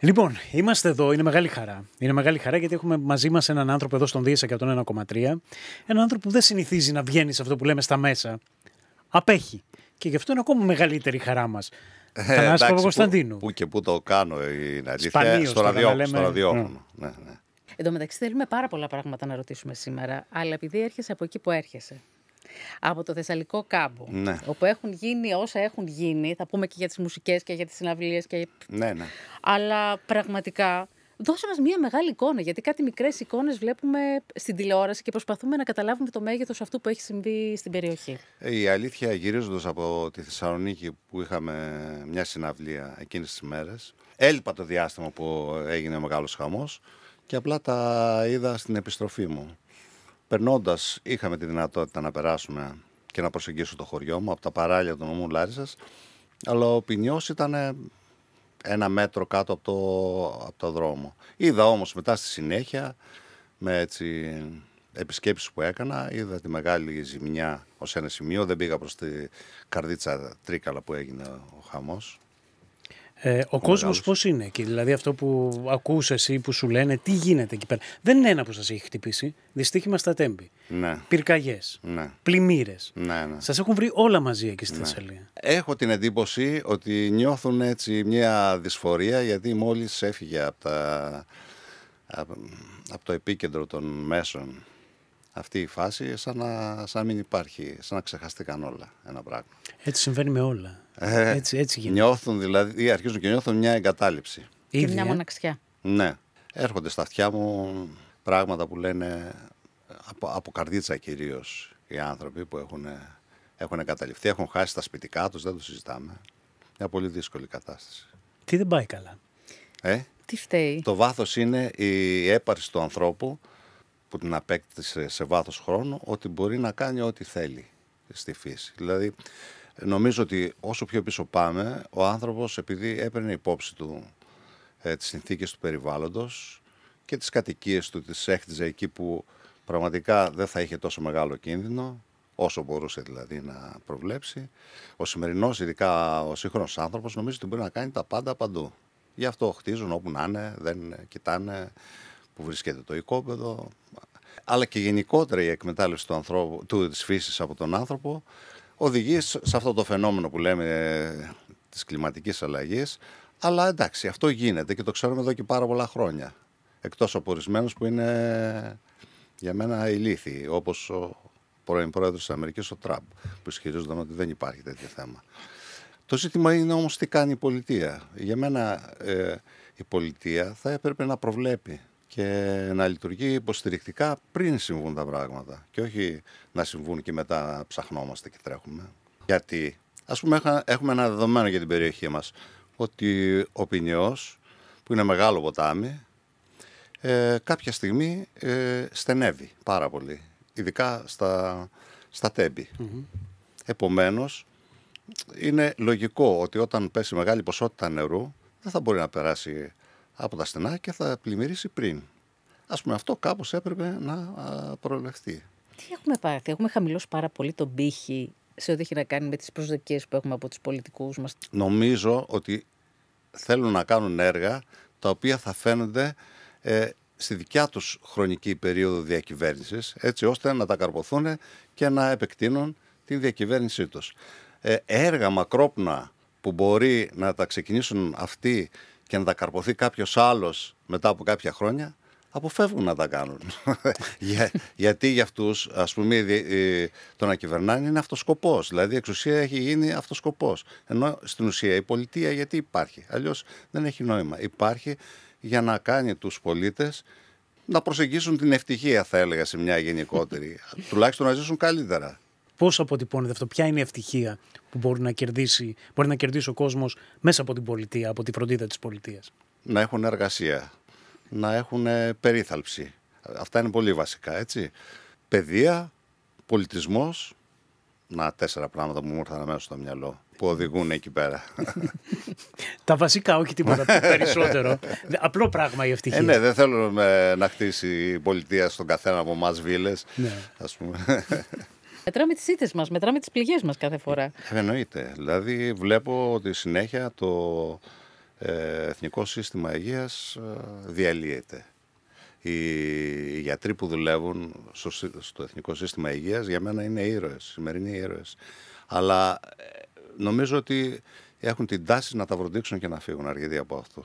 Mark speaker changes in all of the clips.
Speaker 1: Λοιπόν, είμαστε εδώ, είναι μεγάλη χαρά. Είναι μεγάλη χαρά γιατί έχουμε μαζί μας έναν άνθρωπο εδώ στον ΔΙΕΣΑ 1,3. Έναν άνθρωπο που δεν συνηθίζει να βγαίνει σε αυτό που λέμε στα μέσα. Απέχει. Και γι' αυτό είναι ακόμα μεγαλύτερη η χαρά μας. Ε, παπα πράγματα να ρωτήσουμε σήμερα. Αλλά επειδή έρχεσαι
Speaker 2: από εκεί Πού και πού το κάνω, είναι αλήθεια. Σπανίως, στο, ραδιόφωνο. στο ραδιόφωνο. Ναι. ναι, ναι.
Speaker 1: Εν τω μεταξύ θέλουμε πάρα πολλά πράγματα να ρωτήσουμε
Speaker 3: σήμερα, αλλά επειδή έρχεσαι από εκεί που έρχεσαι, από το Θεσσαλικό κάμπο, ναι. όπου έχουν γίνει όσα έχουν γίνει, θα πούμε και για τις μουσικές και για τις συναυλίες και... Ναι, ναι. Αλλά πραγματικά Δώσε μας μια μεγάλη εικόνα, γιατί κάτι μικρές εικόνες βλέπουμε στην τηλεόραση και προσπαθούμε να καταλάβουμε το μέγεθος αυτού που έχει συμβεί στην περιοχή.
Speaker 2: Η αλήθεια, γυρίζοντας από τη Θεσσαλονίκη που είχαμε μια συναυλία εκείνες τις μέρες, έλειπα το διάστημα που έγινε ο μεγάλος χαμός και απλά τα είδα στην επιστροφή μου. Περνώντας, είχαμε τη δυνατότητα να περάσουμε και να προσεγγίσω το χωριό μου από τα παράλια του νομού Λάρισας. αλλά ο ποινιό ήταν ε, ένα μέτρο κάτω από το, από το δρόμο. Είδα όμως μετά στη συνέχεια, με έτσι, επισκέψεις που έκανα, είδα τη μεγάλη ζημιά ως ένα σημείο, δεν πήγα προς τη καρδίτσα τρίκαλα που έγινε ο χαμός.
Speaker 1: Ε, ο κόσμο πώς είναι εκεί, δηλαδή αυτό που ακούς εσύ που σου λένε, τι γίνεται εκεί πέρα. Δεν είναι ένα που σας έχει χτυπήσει. Δυστύχημα στα τέμπη. Ναι. Πυρκαγιές. Ναι. Πλημμύρες. Ναι, ναι. Σας έχουν βρει όλα μαζί εκεί στη ναι. Θεσσαλία.
Speaker 2: Έχω την εντύπωση ότι νιώθουν έτσι μια δυσφορία γιατί μόλις έφυγε από, τα, το επίκεντρο των μέσων αυτή η φάση, σαν να, σαν να μην υπάρχει, σαν να ξεχαστήκαν όλα ένα πράγμα.
Speaker 1: Έτσι συμβαίνει με όλα. Ε, έτσι,
Speaker 2: έτσι γίνεται. Νιώθουν δηλαδή, αρχίζουν και νιώθουν μια εγκατάλειψη. Ή μια ε. μοναξιά. Ναι. Έρχονται στα αυτιά μου πράγματα που λένε από, καρδίτσα κυρίως οι άνθρωποι που έχουν, έχουν εγκαταλειφθεί, έχουν χάσει τα σπιτικά τους, δεν το συζητάμε. Μια πολύ δύσκολη κατάσταση.
Speaker 1: Τι δεν πάει καλά. Ε? Τι φταίει.
Speaker 2: Το βάθος είναι η έπαρση του ανθρώπου που την απέκτησε σε βάθος χρόνου ότι μπορεί να κάνει ό,τι θέλει στη φύση. Δηλαδή, Νομίζω ότι όσο πιο πίσω πάμε, ο άνθρωπος επειδή έπαιρνε υπόψη του ε, τις συνθήκες του περιβάλλοντος και τις κατοικίες του, τις έχτιζε εκεί που πραγματικά δεν θα είχε τόσο μεγάλο κίνδυνο, όσο μπορούσε δηλαδή να προβλέψει. Ο σημερινός, ειδικά ο σύγχρονος άνθρωπος, νομίζω ότι μπορεί να κάνει τα πάντα παντού. Γι' αυτό χτίζουν όπου να είναι, δεν κοιτάνε που βρίσκεται το οικόπεδο. Αλλά και γενικότερα η εκμετάλλευση του, ανθρώπου, του της φύσης από τον άνθρωπο οδηγεί σε αυτό το φαινόμενο που λέμε ε, της κλιματικής αλλαγής. Αλλά εντάξει, αυτό γίνεται και το ξέρουμε εδώ και πάρα πολλά χρόνια. Εκτός από ορισμένους που είναι για μένα ηλίθιοι, όπως ο πρώην πρόεδρος της Αμερικής, ο Τραμπ, που ισχυρίζονταν ότι δεν υπάρχει τέτοιο θέμα. Το ζήτημα είναι όμως τι κάνει η πολιτεία. Για μένα ε, η πολιτεία θα έπρεπε να προβλέπει και να λειτουργεί υποστηρικτικά πριν συμβούν τα πράγματα και όχι να συμβούν και μετά να ψαχνόμαστε και τρέχουμε. Γιατί, ας πούμε, έχουμε ένα δεδομένο για την περιοχή μας ότι ο Πινιός, που είναι μεγάλο ποτάμι, ε, κάποια στιγμή ε, στενεύει πάρα πολύ, ειδικά στα, στα τέμπη. Mm Επομένως, είναι λογικό ότι όταν πέσει μεγάλη ποσότητα νερού, δεν θα μπορεί να περάσει από τα στενά και θα πλημμυρίσει πριν. Ας πούμε αυτό κάπως έπρεπε να προελευθεί.
Speaker 3: Τι έχουμε πάθει, έχουμε χαμηλώσει πάρα πολύ τον πύχη σε ό,τι έχει να κάνει με τις προσδοκίες που έχουμε από τους πολιτικούς μας.
Speaker 2: Νομίζω ότι θέλουν να κάνουν έργα τα οποία θα φαίνονται ε, στη δικιά τους χρονική περίοδο διακυβέρνησης, έτσι ώστε να τα καρποθούν και να επεκτείνουν την διακυβέρνησή τους. Ε, έργα μακρόπνα που μπορεί να τα ξεκινήσουν αυτοί και να τα καρποθεί κάποιος άλλος μετά από κάποια χρόνια, αποφεύγουν να τα κάνουν. γιατί για αυτούς, ας πούμε, το να κυβερνάνε είναι αυτοσκοπός. Δηλαδή, η εξουσία έχει γίνει αυτοσκοπός. Ενώ στην ουσία η πολιτεία γιατί υπάρχει. Αλλιώς δεν έχει νόημα. Υπάρχει για να κάνει τους πολίτες να προσεγγίσουν την ευτυχία, θα έλεγα, σε μια γενικότερη. Τουλάχιστον να ζήσουν καλύτερα.
Speaker 1: Πώς αποτυπώνεται αυτό, ποια είναι η ευτυχία που μπορεί να κερδίσει, μπορεί να κερδίσει ο κόσμος μέσα από την πολιτεία, από τη φροντίδα της πολιτείας.
Speaker 2: Να έχουν εργασία, να έχουν ε, περίθαλψη. Αυτά είναι πολύ βασικά, έτσι. Παιδεία, πολιτισμός. Να, τέσσερα πράγματα που μου ήρθαν μέσα στο μυαλό που οδηγούν εκεί πέρα.
Speaker 1: Τα βασικά, όχι τίποτα περισσότερο. Απλό πράγμα η ευτυχία. Ε, ναι,
Speaker 2: δεν θέλω ε, να χτίσει η πολιτεία στον καθένα από εμάς βίλες. Ναι. Ας πούμε.
Speaker 3: Μετράμε τις ήττες μας, μετράμε τις πληγές μας κάθε φορά.
Speaker 2: Ε, εννοείται. Δηλαδή, βλέπω ότι συνέχεια το ε, εθνικό σύστημα υγείας ε, διαλύεται. Οι γιατροί που δουλεύουν στο, Εθνικό Σύστημα Υγείας για μένα είναι ήρωες, σημερινοί ήρωες. Αλλά νομίζω ότι έχουν την τάση να τα βροντίξουν και να φύγουν αρκετοί από αυτούς.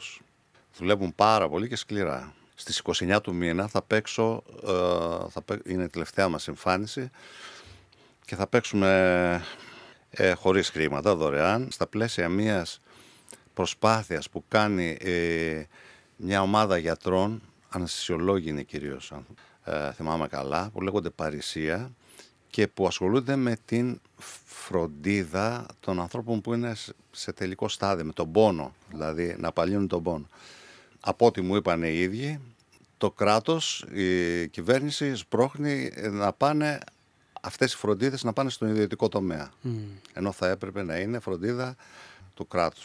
Speaker 2: Δουλεύουν πάρα πολύ και σκληρά. Στις 29 του μήνα θα παίξω, θα παί... είναι η τελευταία μας εμφάνιση, και θα παίξουμε ε, χωρίς χρήματα, δωρεάν, στα πλαίσια μιας προσπάθειας που κάνει ε, μια ομάδα γιατρών, αναισθησιολόγοι είναι κυρίως, ε, θυμάμαι καλά, που λέγονται Παρισία και που ασχολούνται με την φροντίδα των ανθρώπων που είναι σε τελικό στάδιο, με τον πόνο, δηλαδή να παλύνουν τον πόνο. Από ό,τι μου είπαν οι ίδιοι, το κράτος, η κυβέρνηση σπρώχνει να πάνε αυτές οι φροντίδες να πάνε στον ιδιωτικό τομέα. Mm. Ενώ θα έπρεπε να είναι φροντίδα του κράτους.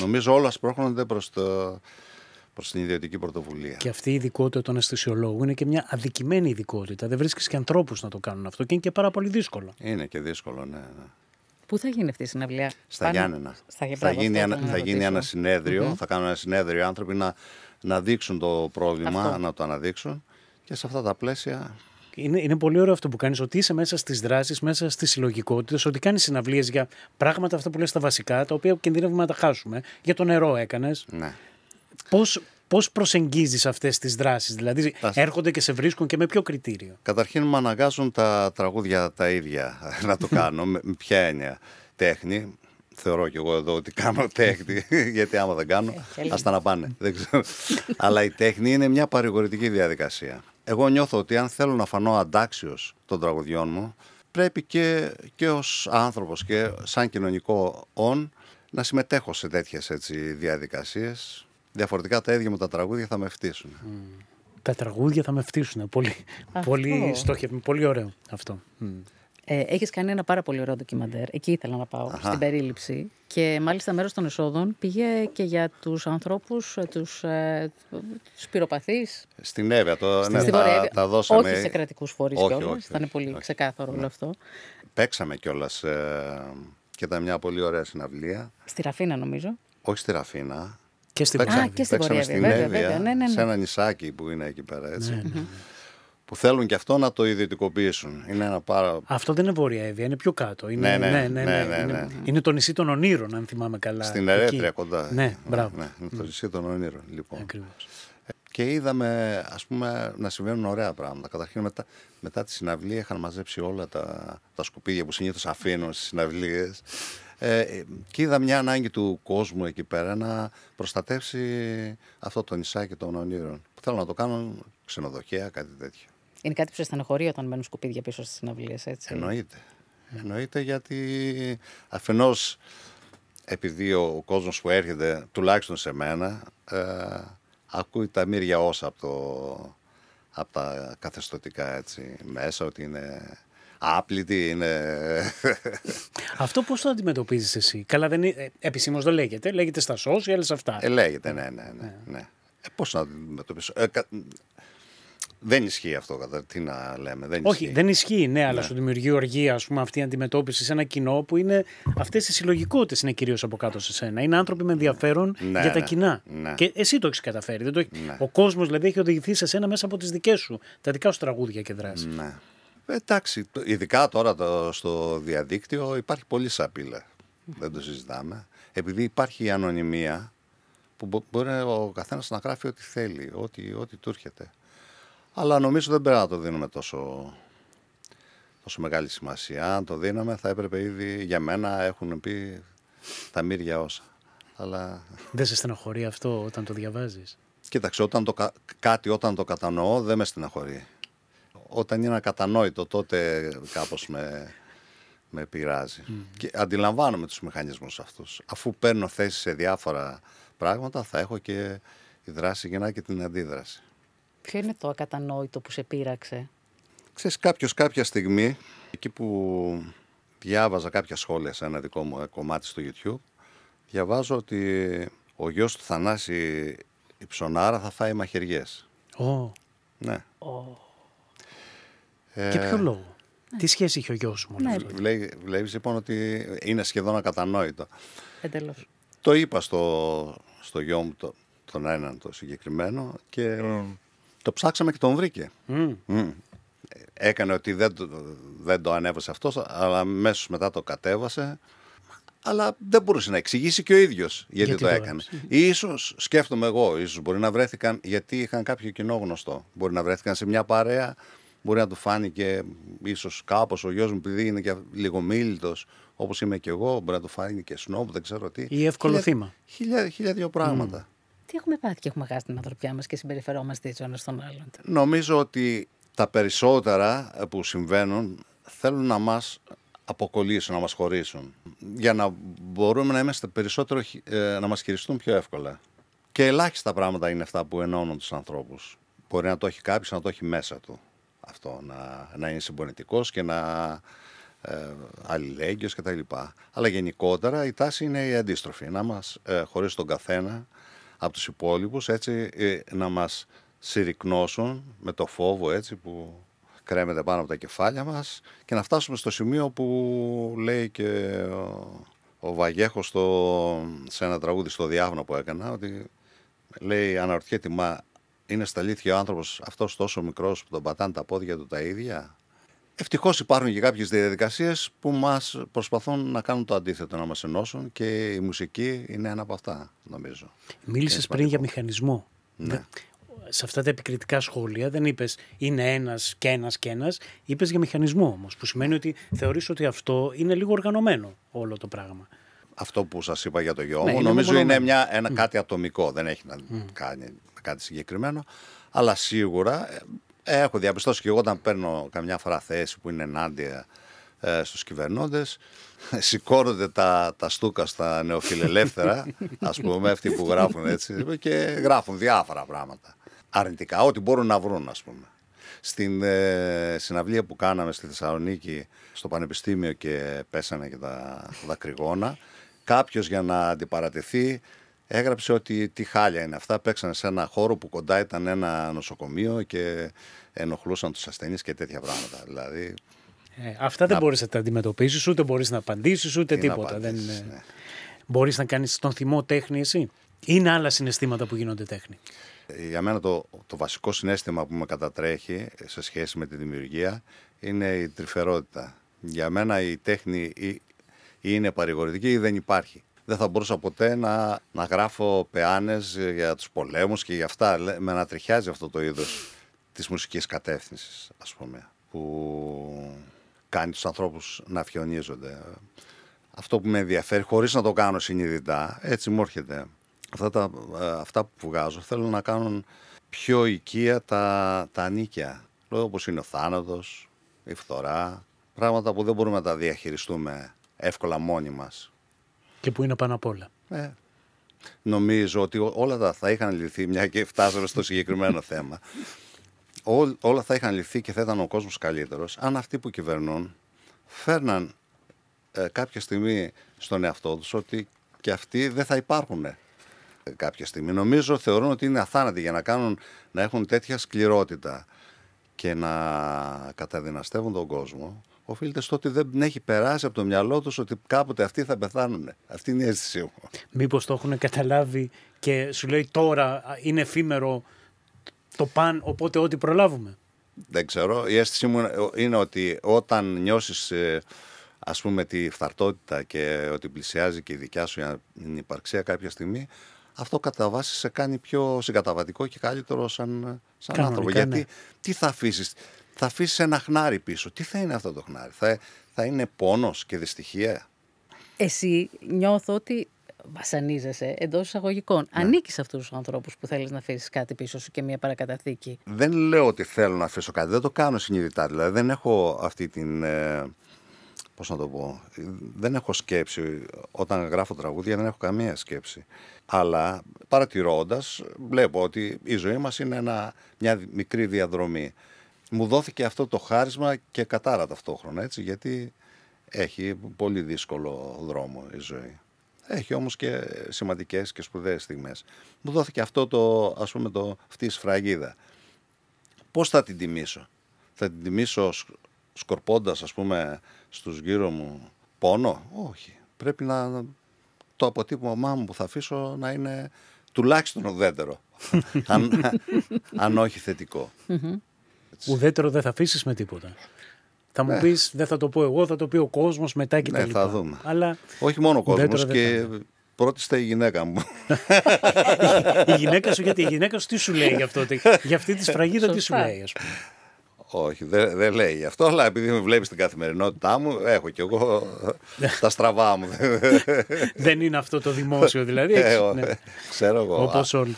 Speaker 2: Νομίζω όλα σπρώχνονται προς το προς την ιδιωτική πρωτοβουλία.
Speaker 1: Και αυτή η ειδικότητα των αισθησιολόγων είναι και μια αδικημένη ειδικότητα. Δεν βρίσκεις και ανθρώπους να το κάνουν αυτό και είναι και πάρα πολύ δύσκολο.
Speaker 2: Είναι και δύσκολο, ναι. ναι.
Speaker 1: Πού θα γίνει αυτή η συναυλία, Στα Πάνε... Γιάννενα.
Speaker 2: θα, γίνει, ένα, θα γίνει ένα συνέδριο, θα κάνουν ένα συνέδριο οι άνθρωποι να, να δείξουν το πρόβλημα, να το αναδείξουν
Speaker 1: και σε αυτά τα πλαίσια είναι, είναι πολύ ωραίο αυτό που κάνεις, ότι είσαι μέσα στις δράσεις, μέσα στις συλλογικότητες, ότι κάνεις συναυλίες για πράγματα αυτά που λες τα βασικά, τα οποία κινδυνεύουμε να τα χάσουμε. Για το νερό έκανες. Ναι. Πώς, Πώς προσεγγίζεις αυτές τις δράσεις, Δηλαδή, έρχονται και σε βρίσκουν και με ποιο κριτήριο.
Speaker 2: Καταρχήν, μου αναγκάζουν τα τραγούδια τα ίδια να το κάνω. με ποια έννοια. Τέχνη. Θεωρώ κι εγώ εδώ ότι κάνω τέχνη. γιατί άμα δεν κάνω, ε, ας τα να πάνε. Αλλά η τέχνη είναι μια παρηγορητική διαδικασία εγώ νιώθω ότι αν θέλω να φανώ αντάξιος των τραγουδιών μου, πρέπει και, και ως άνθρωπος και σαν κοινωνικό όν να συμμετέχω σε τέτοιες έτσι, διαδικασίες. Διαφορετικά τα ίδια μου τα τραγούδια θα με φτύσουν.
Speaker 1: Mm. Τα τραγούδια θα με φτύσουν. Πολύ, πολύ στόχευμα, πολύ ωραίο αυτό. Mm. Ε,
Speaker 3: Έχεις κάνει ένα πάρα πολύ ωραίο ντοκιμαντέρ. Εκεί ήθελα να πάω, Αχα. στην περίληψη. Και μάλιστα μέρος των εσόδων πήγε και για τους ανθρώπους, τους ε, τους ε, πυροπαθείς.
Speaker 2: Στην Εύα, το, στην ναι, τα, τα, Όχι σε κρατικούς φορείς κιόλα. Θα είναι πολύ όχι, ξεκάθαρο όλο ναι. αυτό. Παίξαμε κιόλας ε, και ήταν μια πολύ ωραία συναυλία.
Speaker 3: Στη Ραφίνα, νομίζω.
Speaker 2: Όχι στη Ραφίνα. Και στην Παίξαμε στην Εύα, ναι, ναι, σε ένα νησάκι που είναι εκεί πέρα. Έτσι που θέλουν και αυτό να το ιδιωτικοποιήσουν. Είναι ένα πάρα...
Speaker 1: Αυτό δεν είναι Βόρεια Εύβοια, είναι πιο κάτω. Είναι, ναι, ναι, ναι, ναι, ναι, ναι, ναι. ναι, ναι. Είναι, το νησί των Ονείρων, αν θυμάμαι καλά. Στην Ερέτρια κοντά. Ναι, ναι, μπράβο. Ναι,
Speaker 2: είναι το νησί των Ονείρων, λοιπόν. Ακριβώς. Και είδαμε, ας πούμε, να συμβαίνουν ωραία πράγματα. Καταρχήν, μετά, μετά τη συναυλία είχαν μαζέψει όλα τα, τα σκουπίδια που συνήθως αφήνω στις συναυλίες. Ε, και είδα μια ανάγκη του κόσμου εκεί πέρα να προστατεύσει αυτό το νησάκι των ονείρων. Που θέλουν να το κάνουν ξενοδοχεία, κάτι τέτοιο.
Speaker 3: Είναι κάτι που σε στενοχωρεί όταν μένουν σκουπίδια πίσω στις συναυλίες, έτσι. Εννοείται.
Speaker 2: Εννοείται γιατί αφενός επειδή ο κόσμος που έρχεται, τουλάχιστον σε μένα, ε, ακούει τα μύρια όσα από, το, από τα καθεστωτικά έτσι, μέσα, ότι είναι άπλητη, είναι...
Speaker 1: Αυτό πώς το αντιμετωπίζεις εσύ. Καλά, δεν ε, επισήμως δεν λέγεται, λέγεται στα ή σε αυτά. Ε, λέγεται,
Speaker 2: ναι, ναι, ναι. ναι. ναι. Ε, πώς να αντιμετωπίσω. Ε, δεν ισχύει αυτό, κατά τι να λέμε.
Speaker 1: Δεν Όχι, ισχύει. δεν ισχύει, ναι, αλλά ναι. σου δημιουργεί οργία ας πούμε, αυτή η αντιμετώπιση σε ένα κοινό που είναι αυτές οι συλλογικότητες είναι κυρίως από κάτω σε σένα. Είναι άνθρωποι με ενδιαφέρον ναι, για τα ναι, κοινά. Ναι. Και εσύ το έχεις καταφέρει. Δεν το... Ο κόσμος δηλαδή έχει οδηγηθεί σε σένα μέσα από τις δικές σου, τα δικά σου τραγούδια και δράσεις. Ναι.
Speaker 2: Ε, εντάξει, ειδικά τώρα το, στο διαδίκτυο υπάρχει πολύ σαπίλα. Δεν το συζητάμε. Επειδή υπάρχει η ανωνυμία που μπορεί ο καθένας να γράφει ό,τι θέλει, ό,τι, ό,τι του έρχεται. Αλλά νομίζω δεν πρέπει να το δίνουμε τόσο, τόσο μεγάλη σημασία. Αν το δίναμε θα έπρεπε ήδη για μένα έχουν πει τα μύρια όσα. Αλλά...
Speaker 1: Δεν σε στενοχωρεί αυτό όταν το διαβάζεις.
Speaker 2: Κοίταξε, όταν το, κάτι όταν το κατανοώ δεν με στεναχωρεί. Όταν είναι ακατανόητο τότε κάπως με, με πειράζει. Και αντιλαμβάνομαι τους μηχανισμούς αυτούς. Αφού παίρνω θέση σε διάφορα πράγματα θα έχω και η δράση γεννά και την αντίδραση.
Speaker 3: Ποιο είναι το ακατανόητο που σε πείραξε.
Speaker 2: Ξέρεις, κάποιος κάποια στιγμή, εκεί που διάβαζα κάποια σχόλια σε ένα δικό μου ε, κομμάτι στο YouTube, διαβάζω ότι ο γιος του Θανάση Υψονάρα θα φάει μαχαιριές. Oh. Ναι. Oh. Ε... Και ποιο ε, λόγο.
Speaker 1: Ναι. Τι σχέση είχε ο γιος μου, ναι.
Speaker 2: Βλέπεις, Βλέπεις λοιπόν ότι είναι σχεδόν ακατανόητο. Εντελώς. Το είπα στο, στο γιο μου τον έναν το συγκεκριμένο και το ψάξαμε και τον βρήκε. Mm. Mm. Έκανε ότι δεν, δεν το ανέβασε αυτός, αλλά αμέσως μετά το κατέβασε. Αλλά δεν μπορούσε να εξηγήσει και ο ίδιος γιατί, το έκανε. σω σκέφτομαι εγώ, ίσως μπορεί να βρέθηκαν γιατί είχαν κάποιο κοινό γνωστό. Μπορεί να βρέθηκαν σε μια παρέα, μπορεί να του φάνηκε ίσως κάπως ο γιος μου, επειδή είναι και λιγομίλητο, όπως είμαι και εγώ, μπορεί να του φάνηκε και σνόμπ, δεν ξέρω τι. Ή εύκολο χιλιά,
Speaker 3: θύμα. Χίλια, δύο πράγματα τι έχουμε πάθει και έχουμε χάσει την ανθρωπιά μας και συμπεριφερόμαστε έτσι ο ένα τον άλλον.
Speaker 2: Νομίζω ότι τα περισσότερα ε, που συμβαίνουν θέλουν να μας αποκολλήσουν, να μας χωρίσουν. Για να μπορούμε να είμαστε περισσότερο, ε, να μας χειριστούν πιο εύκολα. Και ελάχιστα πράγματα είναι αυτά που ενώνουν τους ανθρώπους. Μπορεί να το έχει κάποιος να το έχει μέσα του αυτό, να, να είναι συμπονετικό και να ε, αλληλέγγυος κτλ. Αλλά γενικότερα η τάση είναι η αντίστροφη, να μας ε, χωρίσει τον καθένα από τους υπόλοιπους έτσι ε, να μας συρρυκνώσουν με το φόβο έτσι που κρέμεται πάνω από τα κεφάλια μας και να φτάσουμε στο σημείο που λέει και ο, ο Βαγέχος στο, σε ένα τραγούδι στο διάβνο που έκανα ότι λέει αναρωτιέται μα είναι στα αλήθεια ο άνθρωπος αυτός τόσο μικρός που τον πατάνε τα πόδια του τα ίδια Ευτυχώς υπάρχουν και κάποιες διαδικασίες που μας προσπαθούν να κάνουν το αντίθετο, να μας ενώσουν και η μουσική είναι ένα από αυτά, νομίζω.
Speaker 1: Μίλησες πριν για μηχανισμό. Ναι. Σε αυτά τα επικριτικά σχόλια δεν είπες είναι ένας και ένας και ένας, είπες για μηχανισμό όμως. Που σημαίνει ότι θεωρείς ότι αυτό είναι λίγο οργανωμένο όλο το πράγμα.
Speaker 2: Αυτό που σας είπα για το γιο ναι, μου νομίζω είναι μια, ένα, κάτι ατομικό, δεν έχει να mm. κάνει κάτι συγκεκριμένο. Αλλά σίγουρα ε, ε, έχω διαπιστώσει και εγώ όταν παίρνω καμιά φορά θέση που είναι ενάντια ε, στους σηκώνονται τα, τα στούκα στα νεοφιλελεύθερα ας πούμε αυτοί που γράφουν έτσι και γράφουν διάφορα πράγματα αρνητικά ό,τι μπορούν να βρουν ας πούμε στην ε, συναυλία που κάναμε στη Θεσσαλονίκη στο Πανεπιστήμιο και πέσανε και τα δακρυγόνα Κάποιος για να αντιπαρατηθεί έγραψε ότι τι χάλια είναι αυτά. Παίξανε σε ένα χώρο που κοντά ήταν ένα νοσοκομείο και ενοχλούσαν τους ασθενείς και τέτοια πράγματα. Δηλαδή,
Speaker 1: ε, αυτά δεν μπορείς να τα αντιμετωπίσεις, ούτε μπορείς να απαντήσεις, ούτε τίποτα. δεν... Ναι. Μπορείς να κάνεις τον θυμό τέχνη εσύ. Είναι άλλα συναισθήματα που γίνονται τέχνη.
Speaker 2: Ε, για μένα το, το βασικό συνέστημα που με κατατρέχει σε σχέση με τη δημιουργία είναι η τρυφερότητα. Για μένα η τέχνη ή, ή είναι παρηγορητική ή δεν υπάρχει δεν θα μπορούσα ποτέ να, να γράφω πεάνες για τους πολέμους και για αυτά. Με ανατριχιάζει αυτό το είδος της μουσικής κατεύθυνσης, ας πούμε, που κάνει τους ανθρώπους να αφιονίζονται. Αυτό που με ενδιαφέρει, χωρίς να το κάνω συνειδητά, έτσι μου έρχεται. Αυτά, τα, ε, αυτά που βγάζω θέλω να κάνουν πιο οικία τα, τα νίκια. Λόγω όπως είναι ο θάνατος, η φθορά, πράγματα που δεν μπορούμε να τα διαχειριστούμε εύκολα μόνοι μας.
Speaker 1: Και που είναι πάνω απ' όλα. Ε,
Speaker 2: νομίζω ότι όλα τα θα είχαν λυθεί, μια και φτάσαμε στο συγκεκριμένο θέμα. όλα θα είχαν λυθεί και θα ήταν ο κόσμος καλύτερος, αν αυτοί που κυβερνούν φέρναν ε, κάποια στιγμή στον εαυτό τους ότι και αυτοί δεν θα υπάρχουν ε, κάποια στιγμή. Νομίζω θεωρούν ότι είναι αθάνατοι για να, να έχουν τέτοια σκληρότητα και να καταδυναστεύουν τον κόσμο οφείλεται στο ότι δεν έχει περάσει από το μυαλό τους ότι κάποτε αυτοί θα πεθάνουν. Αυτή είναι η αίσθησή μου.
Speaker 1: Μήπως το έχουν καταλάβει και σου λέει τώρα είναι εφήμερο το παν, οπότε ό,τι προλάβουμε.
Speaker 2: Δεν ξέρω. Η αίσθησή μου είναι ότι όταν νιώσεις ε, ας πούμε τη φθαρτότητα και ότι πλησιάζει και η δικιά σου η υπαρξία κάποια στιγμή, αυτό κατά βάση σε κάνει πιο συγκαταβατικό και καλύτερο σαν, σαν άνθρωπο. Γιατί ναι. τι θα αφήσεις, θα αφήσεις ένα χνάρι πίσω. Τι θα είναι αυτό το χνάρι, θα, θα είναι πόνος και δυστυχία.
Speaker 3: Εσύ νιώθω ότι βασανίζεσαι εντός εισαγωγικών. Ναι. Ανήκεις σε αυτούς τους ανθρώπους που θέλεις να αφήσεις κάτι πίσω σου και μια παρακαταθήκη.
Speaker 2: Δεν λέω ότι θέλω να αφήσω κάτι. Δεν το κάνω συνειδητά. Δηλαδή δεν έχω αυτή την. Ε, πώς να το πω. Δεν έχω σκέψη. Όταν γράφω τραγούδια δεν έχω καμία σκέψη. Αλλά παρατηρώντας, βλέπω ότι η ζωή μας είναι μια μικρή διαδρομή μου δόθηκε αυτό το χάρισμα και κατάρα ταυτόχρονα, έτσι, γιατί έχει πολύ δύσκολο δρόμο η ζωή. Έχει όμως και σημαντικές και σπουδαίες στιγμές. Μου δόθηκε αυτό το, ας πούμε, το, αυτή η σφραγίδα. Πώς θα την τιμήσω. Θα την τιμήσω σκορπώντας, ας πούμε, στους γύρω μου πόνο. Όχι. Πρέπει να το αποτύπωμά μου που θα αφήσω να είναι τουλάχιστον ουδέτερο.
Speaker 1: αν, αν όχι θετικό. Ουδέτερο δεν θα αφήσεις με τίποτα. Θα μου ναι. πεις, δεν θα το πω εγώ, θα το πει ο κόσμος μετά και ναι, τα λοιπά. θα δούμε. Αλλά Όχι μόνο ο κόσμο και
Speaker 2: πρώτη η γυναίκα μου.
Speaker 1: η γυναίκα σου, γιατί η γυναίκα σου τι σου λέει γι' αυτό, για αυτή τη σφραγίδα τι σου λέει, ας πούμε.
Speaker 2: Όχι, δεν λέει γι' αυτό, αλλά επειδή με βλέπεις την καθημερινότητά μου, έχω κι εγώ τα στραβά μου.
Speaker 1: δεν είναι αυτό το δημόσιο δηλαδή. Ε, ναι.
Speaker 2: Ξέρω εγώ. Όπως όλοι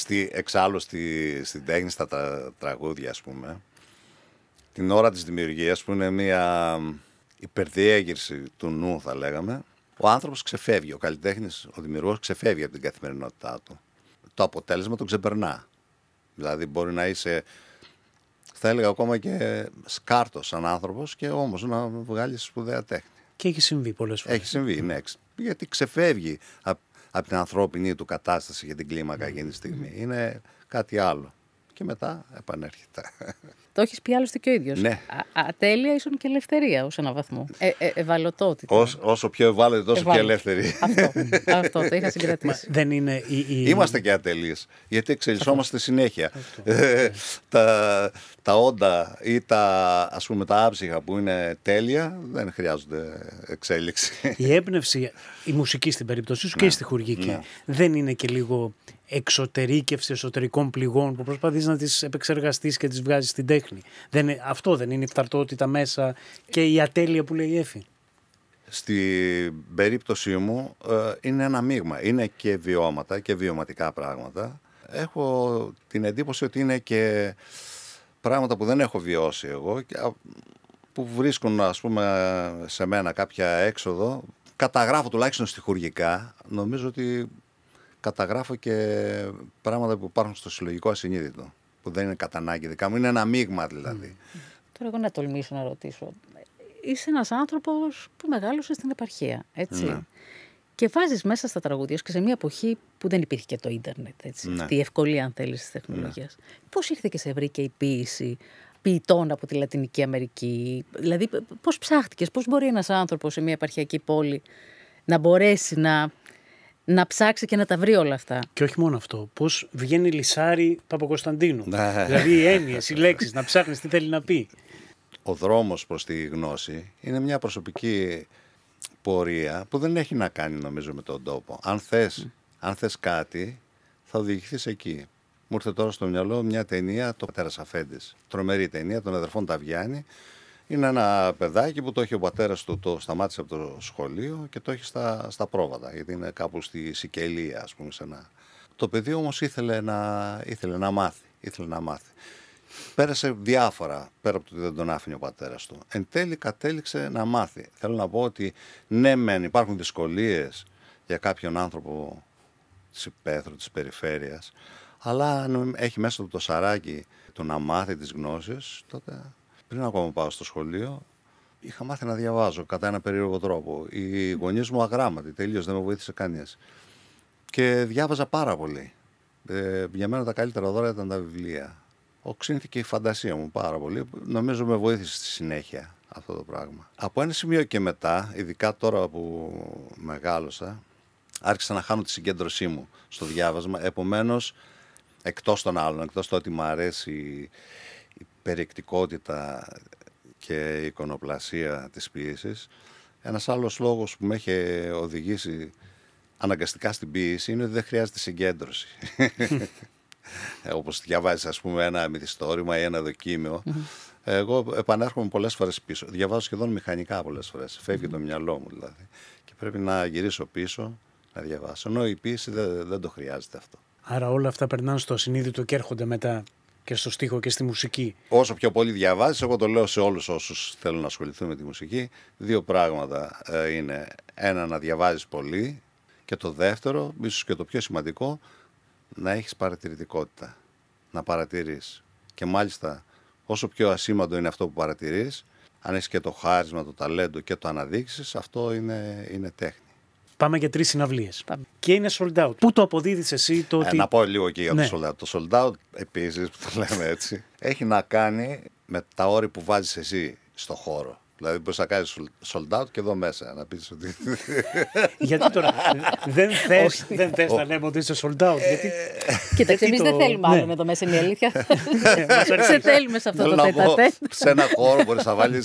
Speaker 2: στη, εξάλλου στη, στην τέχνη, στα τραγούδια, ας πούμε, την ώρα της δημιουργίας, που είναι μια υπερδιέγερση του νου, θα λέγαμε, ο άνθρωπος ξεφεύγει, ο καλλιτέχνης, ο δημιουργός ξεφεύγει από την καθημερινότητά του. Το αποτέλεσμα τον ξεπερνά. Δηλαδή μπορεί να είσαι, θα έλεγα ακόμα και σκάρτος σαν άνθρωπος και όμως να βγάλεις σπουδαία τέχνη. Και έχει συμβεί πολλές φορές. Έχει συμβεί, ναι. Γιατί ξεφεύγει από από την ανθρώπινη του κατάσταση για την κλίμακα ναι. εκείνη τη ναι. στιγμή. Είναι κάτι άλλο. Και μετά επανέρχεται.
Speaker 3: Το έχεις πει άλλωστε και ο ίδιος. Ναι. ατέλεια ίσον και ελευθερία ως έναν βαθμό. Ε, ε, ευαλωτότητα.
Speaker 2: Ως, όσο πιο ευάλωτη, τόσο πιο ελεύθερη. Αυτό, αυτό το είχα συγκρατήσει. δεν είναι η, η... Είμαστε και ατέλειε. Γιατί εξελισσόμαστε συνέχεια. Ε, τα, τα όντα ή τα, ας τα άψυχα που είναι τέλεια δεν χρειάζονται εξέλιξη.
Speaker 1: Η έμπνευση, η μουσική στην περίπτωσή σου και ναι. η χουργική, ναι. δεν είναι και λίγο εξωτερήκευση εσωτερικών πληγών που προσπαθείς να τις επεξεργαστείς και τις βγάζεις στην τέχνη. Δεν, αυτό δεν είναι η φταρτότητα μέσα και η ατέλεια που λέει η Εφη.
Speaker 2: Στην περίπτωσή μου ε, είναι ένα μείγμα. Είναι και βιώματα και βιωματικά πράγματα. Έχω την εντύπωση ότι είναι και πράγματα που δεν έχω βιώσει εγώ που βρίσκουν ας πούμε σε μένα κάποια έξοδο. Καταγράφω τουλάχιστον στοιχουργικά. Νομίζω ότι καταγράφω και πράγματα που υπάρχουν στο συλλογικό ασυνείδητο, που δεν είναι κατά ανάγκη δικά μου, είναι ένα μείγμα δηλαδή. Mm.
Speaker 3: Τώρα εγώ να τολμήσω να ρωτήσω. Είσαι ένας άνθρωπος που μεγάλωσες στην επαρχία, έτσι. Ναι. Και βάζεις μέσα στα τραγούδια και σε μια εποχή που δεν υπήρχε και το ίντερνετ. Έτσι, ναι. Τη ευκολία, αν θέλεις, της τεχνολογίας. Ναι. Πώς ήρθε και σε βρήκε η ποίηση ποιητών από τη Λατινική Αμερική, Δηλαδή, πώς ψάχτηκες, πώς μπορεί ένας άνθρωπος σε μια επαρχιακή πόλη να μπορέσει να να ψάξει και να τα βρει όλα αυτά. Και όχι μόνο αυτό. Πώς
Speaker 1: βγαίνει λισάρι Παπακοσταντίνου. Κωνσταντίνου. Δηλαδή οι έννοιες, οι λέξεις, να ψάχνεις τι θέλει να πει.
Speaker 2: Ο δρόμος προς τη γνώση είναι μια προσωπική πορεία που δεν έχει να κάνει νομίζω με τον τόπο. Αν θες κάτι, θα οδηγηθείς εκεί. Μου ήρθε τώρα στο μυαλό μια ταινία, το Πατέρας Αφέντης. Τρομερή ταινία των αδερφών Ταβιάννη, είναι ένα παιδάκι που το έχει ο πατέρας του, το σταμάτησε από το σχολείο και το έχει στα, στα πρόβατα, γιατί είναι κάπου στη Σικελία, ας πούμε. ένα... Το παιδί όμως ήθελε να, ήθελε να μάθει. Ήθελε να μάθει. Πέρασε διάφορα πέρα από το ότι δεν τον άφηνε ο πατέρας του. Εν τέλει κατέληξε να μάθει. Θέλω να πω ότι ναι, μεν υπάρχουν δυσκολίες για κάποιον άνθρωπο της υπαίθρου, της περιφέρειας, αλλά αν έχει μέσα το σαράκι το να μάθει τις γνώσεις, τότε πριν ακόμα πάω στο σχολείο, είχα μάθει να διαβάζω κατά ένα περίεργο τρόπο. Οι γονείς μου αγράμματοι, τελείως δεν με βοήθησε κανείς. Και διάβαζα πάρα πολύ. Ε, για μένα τα καλύτερα δώρα ήταν τα βιβλία. Οξύνθηκε η φαντασία μου πάρα πολύ. Νομίζω με βοήθησε στη συνέχεια αυτό το πράγμα. Από ένα σημείο και μετά, ειδικά τώρα που μεγάλωσα, άρχισα να χάνω τη συγκέντρωσή μου στο διάβασμα. Επομένως, εκτός των άλλων, εκτός το ότι μου αρέσει περιεκτικότητα και εικονοπλασία της ποιήσης. Ένας άλλος λόγος που με έχει οδηγήσει αναγκαστικά στην ποιήση είναι ότι δεν χρειάζεται συγκέντρωση. Όπως διαβάζεις ας πούμε ένα μυθιστόρημα ή ένα δοκίμιο, mm-hmm. εγώ επανέρχομαι πολλές φορές πίσω. Διαβάζω σχεδόν μηχανικά πολλές φορές. Φεύγει το mm-hmm. μυαλό μου δηλαδή. Και πρέπει να γυρίσω πίσω, να διαβάσω. Ενώ η ποιήση δεν, δεν το χρειάζεται αυτό.
Speaker 1: Άρα όλα αυτά περνάνε στο συνείδητο και έρχονται μετά και στο στίχο και στη μουσική.
Speaker 2: Όσο πιο πολύ διαβάζεις, εγώ το λέω σε όλους όσους θέλουν να ασχοληθούν με τη μουσική, δύο πράγματα ε, είναι. Ένα, να διαβάζεις πολύ. Και το δεύτερο, ίσως και το πιο σημαντικό, να έχεις παρατηρητικότητα. Να παρατηρείς. Και μάλιστα, όσο πιο ασήμαντο είναι αυτό που παρατηρείς, αν έχεις και το χάρισμα, το ταλέντο και το αναδείξεις, αυτό είναι, είναι τέχνη.
Speaker 1: Πάμε για τρεις συναυλίες. Και είναι sold out. Πού το
Speaker 2: αποδίδεις εσύ
Speaker 1: το ε, ότι. να πω λίγο
Speaker 2: και για το ναι. sold out. Το sold out, επίσης, που το λέμε έτσι, έχει να κάνει με τα όρη που βάζεις εσύ στο χώρο. Δηλαδή μπορείς να κάνεις sold out και εδώ μέσα. Να πεις ότι...
Speaker 1: γιατί τώρα δεν θες δεν θες να λέμε ότι είσαι sold out. Γιατί... Ε, Κοίταξε, εμεί δεν θέλουμε ναι. άλλο
Speaker 3: εδώ μέσα, είναι η αλήθεια. Ναι, σε θέλουμε σε αυτό το τέταρτο. Σε ένα χώρο μπορείς να
Speaker 2: βάλεις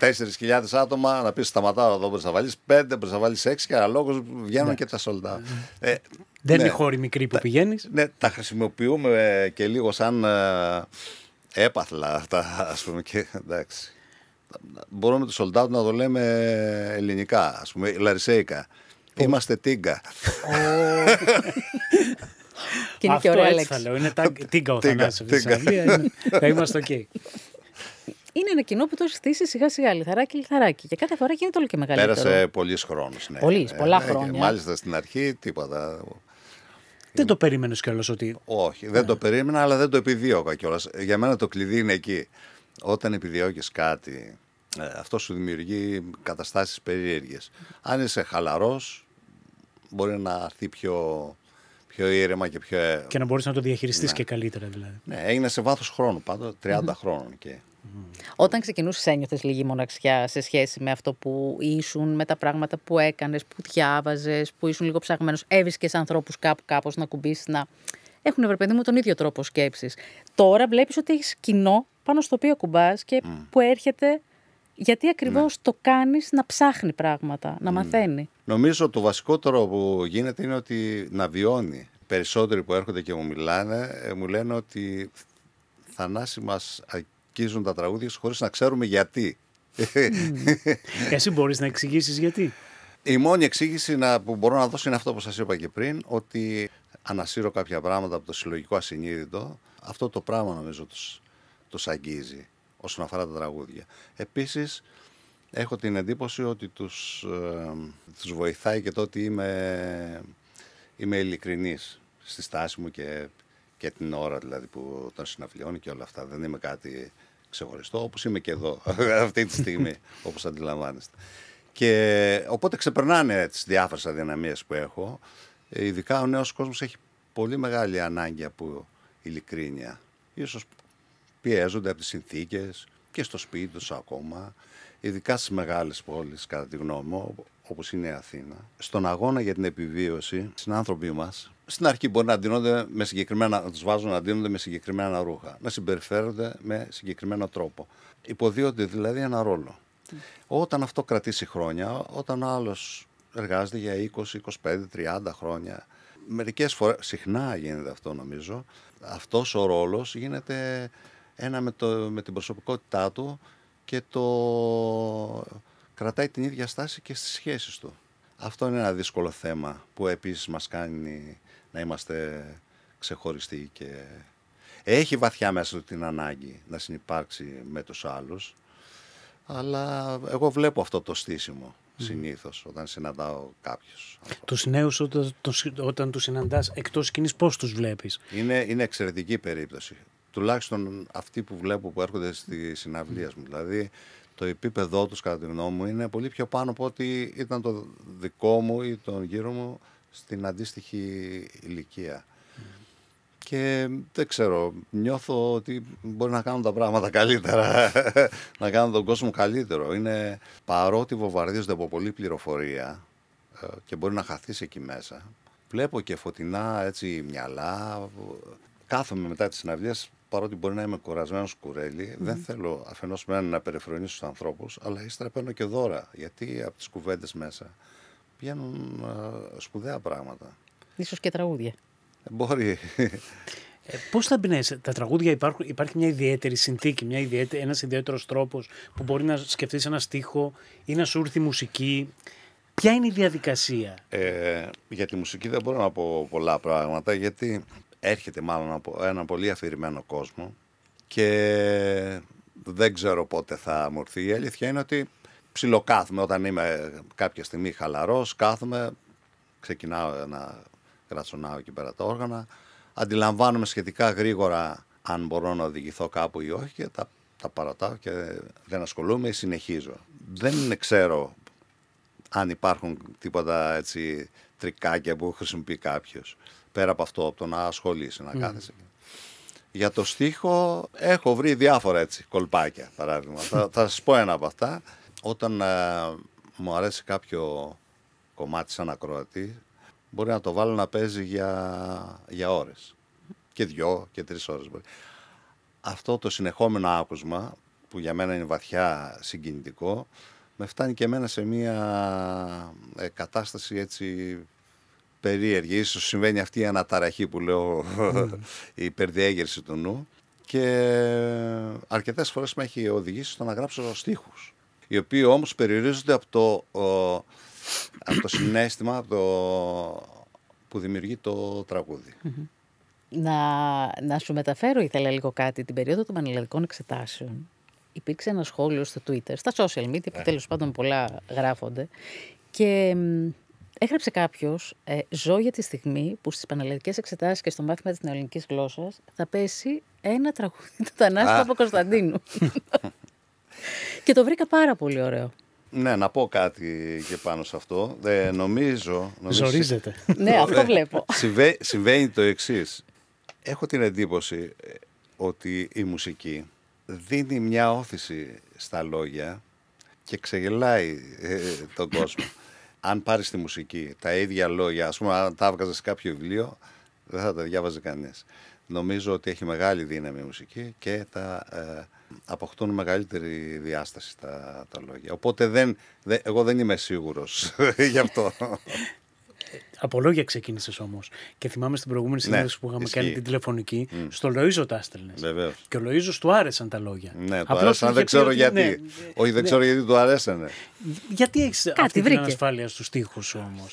Speaker 2: 4.000 ε, άτομα, να πεις σταματάω εδώ, μπορείς να βάλεις 5, μπορείς να βάλεις 6 και αναλόγως βγαίνουν και τα sold out. Ε,
Speaker 1: δεν είναι ναι. χώροι μικροί που πηγαίνεις. Ναι, τα
Speaker 2: χρησιμοποιούμε και λίγο σαν έπαθλα αυτά, ας πούμε. Και, εντάξει μπορούμε το sold out να το λέμε ελληνικά, ας πούμε, λαρισέικα. Είμαστε τίγκα.
Speaker 1: Και είναι και ωραία λέξη. λέω. Είναι τίγκα ο Θανάσης. Ε, θα είμαστε οκ. Είναι
Speaker 3: ένα κοινό που το στήσει σιγά σιγά λιθαράκι, λιθαράκι. Και κάθε φορά γίνεται όλο και μεγαλύτερο.
Speaker 1: Πέρασε
Speaker 2: πολλή χρόνο. Ναι. Πολλή, πολλά ε, ναι, χρόνια. Μάλιστα στην αρχή τίποτα. Δεν το περίμενες κιόλας ότι. Όχι, δεν το ε. περίμενα, αλλά δεν το επιδίωκα κιόλας. Για μένα το κλειδί είναι εκεί όταν επιδιώκεις κάτι, ε, αυτό σου δημιουργεί καταστάσεις περίεργες. Αν είσαι χαλαρός, μπορεί να έρθει πιο, πιο ήρεμα και πιο... Ε, και
Speaker 1: να μπορείς να το διαχειριστείς ναι. και καλύτερα δηλαδή. Ναι,
Speaker 2: έγινε σε βάθος χρόνου πάντα, 30 mm χρόνων και... Mm.
Speaker 1: Όταν
Speaker 3: ξεκινούσες, ένιωθες λίγη μοναξιά σε σχέση με αυτό που ήσουν, με τα πράγματα που έκανες, που διάβαζες, που ήσουν λίγο ψαγμένος. Έβρισκες ανθρώπους κάπου κάπω να κουμπίσεις, να έχουν βρε παιδί τον ίδιο τρόπο σκέψης. Τώρα βλέπεις ότι έχεις κοινό πάνω στο οποίο κουμπάς και mm. που έρχεται. Γιατί ακριβώς ναι. το κάνεις να ψάχνει πράγματα, να mm. μαθαίνει.
Speaker 2: Νομίζω το βασικότερο που γίνεται είναι ότι να βιώνει. Περισσότεροι που έρχονται και μου μιλάνε, ε, μου λένε ότι θανάσι μας αγγίζουν τα τραγούδια χωρίς να ξέρουμε γιατί. Mm. Εσύ μπορείς να εξηγήσεις γιατί. Η μόνη εξήγηση που μπορώ να δώσω είναι αυτό που σας είπα και πριν, ότι ανασύρω κάποια πράγματα από το συλλογικό ασυνείδητο, αυτό το πράγμα νομίζω τους, τους αγγίζει όσον αφορά τα τραγούδια. Επίσης, έχω την εντύπωση ότι τους, ε, τους βοηθάει και το ότι είμαι, είμαι ειλικρινής στη στάση μου και, και την ώρα δηλαδή που τον συναυλιώνει και όλα αυτά. Δεν είμαι κάτι ξεχωριστό, όπως είμαι και εδώ αυτή τη στιγμή, όπως αντιλαμβάνεστε. Και οπότε ξεπερνάνε τις διάφορες αδυναμίες που έχω. Ε, ειδικά ο νέος κόσμος έχει πολύ μεγάλη ανάγκη από ειλικρίνεια. Ίσως πιέζονται από τις συνθήκες και στο σπίτι τους ακόμα, ειδικά στις μεγάλες πόλεις κατά τη γνώμη μου, όπως είναι η Αθήνα. Στον αγώνα για την επιβίωση, συνάνθρωποι μας, στην αρχή μπορεί να με συγκεκριμένα, να τους βάζουν να με συγκεκριμένα ρούχα, να συμπεριφέρονται με συγκεκριμένο τρόπο. Υποδίονται δηλαδή ένα ρόλο. Όταν αυτό κρατήσει χρόνια, όταν ο άλλος εργάζεται για 20, 25, 30 χρόνια. Μερικές φορές, συχνά γίνεται αυτό νομίζω, αυτός ο ρόλος γίνεται ένα με, το, με την προσωπικότητά του και το κρατάει την ίδια στάση και στις σχέσεις του. Αυτό είναι ένα δύσκολο θέμα που επίσης μας κάνει να είμαστε ξεχωριστοί και έχει βαθιά μέσα του την ανάγκη να συνεπάρξει με τους άλλους,
Speaker 1: αλλά
Speaker 2: εγώ βλέπω αυτό το στήσιμο. Mm. συνήθως, όταν συναντάω
Speaker 1: κάποιους. Τους νέους, όταν, όταν τους συναντάς εκτός σκηνής πώς τους βλέπεις.
Speaker 2: Είναι, είναι εξαιρετική περίπτωση. Τουλάχιστον αυτοί που βλέπω που έρχονται στη συναυλίε mm. μου. Δηλαδή, το επίπεδό τους, κατά τη γνώμη μου, είναι πολύ πιο πάνω από ό,τι ήταν το δικό μου ή τον γύρω μου στην αντίστοιχη ηλικία. Και δεν ξέρω, νιώθω ότι μπορεί να κάνουν τα πράγματα καλύτερα, να κάνουν τον κόσμο καλύτερο. Είναι παρότι βομβαρδίζονται από πολλή πληροφορία ε, και μπορεί να χαθείς εκεί μέσα. Βλέπω και φωτεινά έτσι μυαλά. Κάθομαι μετά τις συναυλίες, παρότι μπορεί να είμαι κουρασμένος δεν θέλω αφενός μένα να περιφρονήσω του ανθρώπους, αλλά ύστερα παίρνω και δώρα. Γιατί από τις κουβέντες μέσα πηγαίνουν ε, σπουδαία πράγματα.
Speaker 1: Ίσως και τραγούδια.
Speaker 2: Μπορεί. Ε,
Speaker 1: Πώς θα εμπνέεσαι, τα τραγούδια υπάρχουν, υπάρχει μια ιδιαίτερη συνθήκη, μια ιδιαίτερη, ένας ιδιαίτερος τρόπος που μπορεί να σκεφτείς ένα στίχο ή να σου έρθει μουσική. Ποια είναι η διαδικασία.
Speaker 2: Ε, για τη μουσική δεν μπορώ να πω πολλά πράγματα γιατί έρχεται μάλλον από ένα πολύ αφηρημένο κόσμο και δεν ξέρω πότε θα μου Η αλήθεια είναι ότι ψιλοκάθουμε όταν είμαι κάποια στιγμή χαλαρός, κάθομαι, ξεκινάω να κρατσονάω εκεί πέρα τα όργανα. Αντιλαμβάνομαι σχετικά γρήγορα αν μπορώ να οδηγηθώ κάπου ή όχι και τα, τα παρατάω και δεν ασχολούμαι ή συνεχίζω. Δεν ξέρω αν υπάρχουν τίποτα έτσι τρικάκια που χρησιμοποιεί κάποιος. Πέρα από αυτό, από το να ασχολείσαι, να κάθεσαι. Για το στίχο έχω βρει διάφορα έτσι κολπάκια παράδειγμα. θα, θα σας πω ένα από αυτά. Όταν ε, μου αρέσει κάποιο κομμάτι σαν ακροατή Μπορεί να το βάλω να παίζει για, για ώρες. Και δυο και τρεις ώρες μπορεί. Αυτό το συνεχόμενο άκουσμα, που για μένα είναι βαθιά συγκινητικό, με φτάνει και εμένα σε μια ε, κατάσταση έτσι περίεργη. Ίσως συμβαίνει αυτή η αναταραχή που λέω, η υπερδιέγερση του νου. Και αρκετές φορές με έχει οδηγήσει στο να
Speaker 3: γράψω στίχους,
Speaker 2: οι οποίοι όμως περιορίζονται από το από το συνέστημα το... που δημιουργεί το τραγούδι.
Speaker 3: Να, να σου μεταφέρω ήθελα λίγο κάτι. Την περίοδο των πανελλαδικών εξετάσεων υπήρξε ένα σχόλιο στο Twitter, στα social media που ε. τέλος πάντων πολλά γράφονται και έγραψε κάποιος ε, «Ζω για τη στιγμή που στις πανελλαδικές εξετάσεις και στο μάθημα της νεοελληνικής γλώσσας θα πέσει ένα τραγούδι του Θανάση από Κωνσταντίνου». και το βρήκα πάρα πολύ ωραίο.
Speaker 2: Ναι, να πω κάτι και πάνω σε αυτό. Ε, νομίζω. νομίζω Ζορίζεται. ναι, αυτό βλέπω. Ναι. Συμβαίνει το εξής. Έχω την εντύπωση ε, ότι η μουσική δίνει μια όθηση στα λόγια και ξεγελάει ε, τον κόσμο. αν πάρεις τη μουσική τα ίδια λόγια, ας πούμε, αν τα έβγαζες σε κάποιο βιβλίο, δεν θα τα διάβαζε κανείς. Νομίζω ότι έχει μεγάλη δύναμη η μουσική και τα αποκτούν μεγαλύτερη διάσταση τα, τα λόγια. Οπότε δεν, δε, εγώ δεν είμαι σίγουρος γι' αυτό.
Speaker 1: Από λόγια ξεκίνησες όμως. Και θυμάμαι στην προηγούμενη ναι, συνέντευξη που είχαμε κάνει την τηλεφωνική, mm. στο Λοίζο τα έστελνε. Και ο Λοίζος του άρεσαν τα λόγια. Ναι, του άρεσαν, δεν ξέρω γιατί. Ναι,
Speaker 2: Όχι, δεν ναι. ξέρω γιατί του άρεσαν
Speaker 1: Γιατί έχεις αυτή βρήκε. την ανασφάλεια στους τοίχου σου όμως.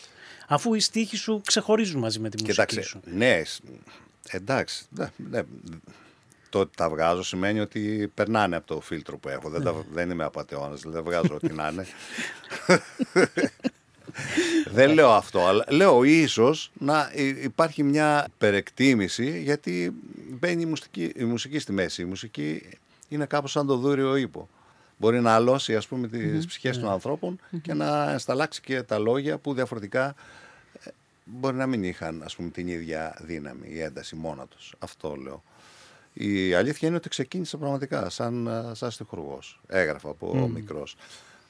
Speaker 1: Αφού οι στίχοι σου ξεχωρίζουν μαζί με τη μουσική Κοιτάξτε, σου.
Speaker 2: Ναι, εντάξει. Ναι, ναι, το ότι τα βγάζω σημαίνει ότι περνάνε από το φίλτρο που έχω. Δεν, τα, ναι. δεν είμαι απαταιώνα, δεν βγάζω ό,τι να είναι. δεν λέω αυτό, αλλά λέω ίσως να υπάρχει μια περεκτίμηση γιατί μπαίνει η μουσική, η μουσική στη μέση. Η μουσική είναι κάπως σαν το δούριο ύπο. Μπορεί να αλώσει ας πούμε τις mm ψυχές ναι. των ανθρωπων και να ενσταλλάξει και τα λόγια που διαφορετικά ε, μπορεί να μην είχαν ας πούμε την ίδια δύναμη ή ένταση μόνα τους. Αυτό λέω. Η αλήθεια είναι ότι ξεκίνησα πραγματικά σαν, σαν Έγραφα από μικρό. μικρός.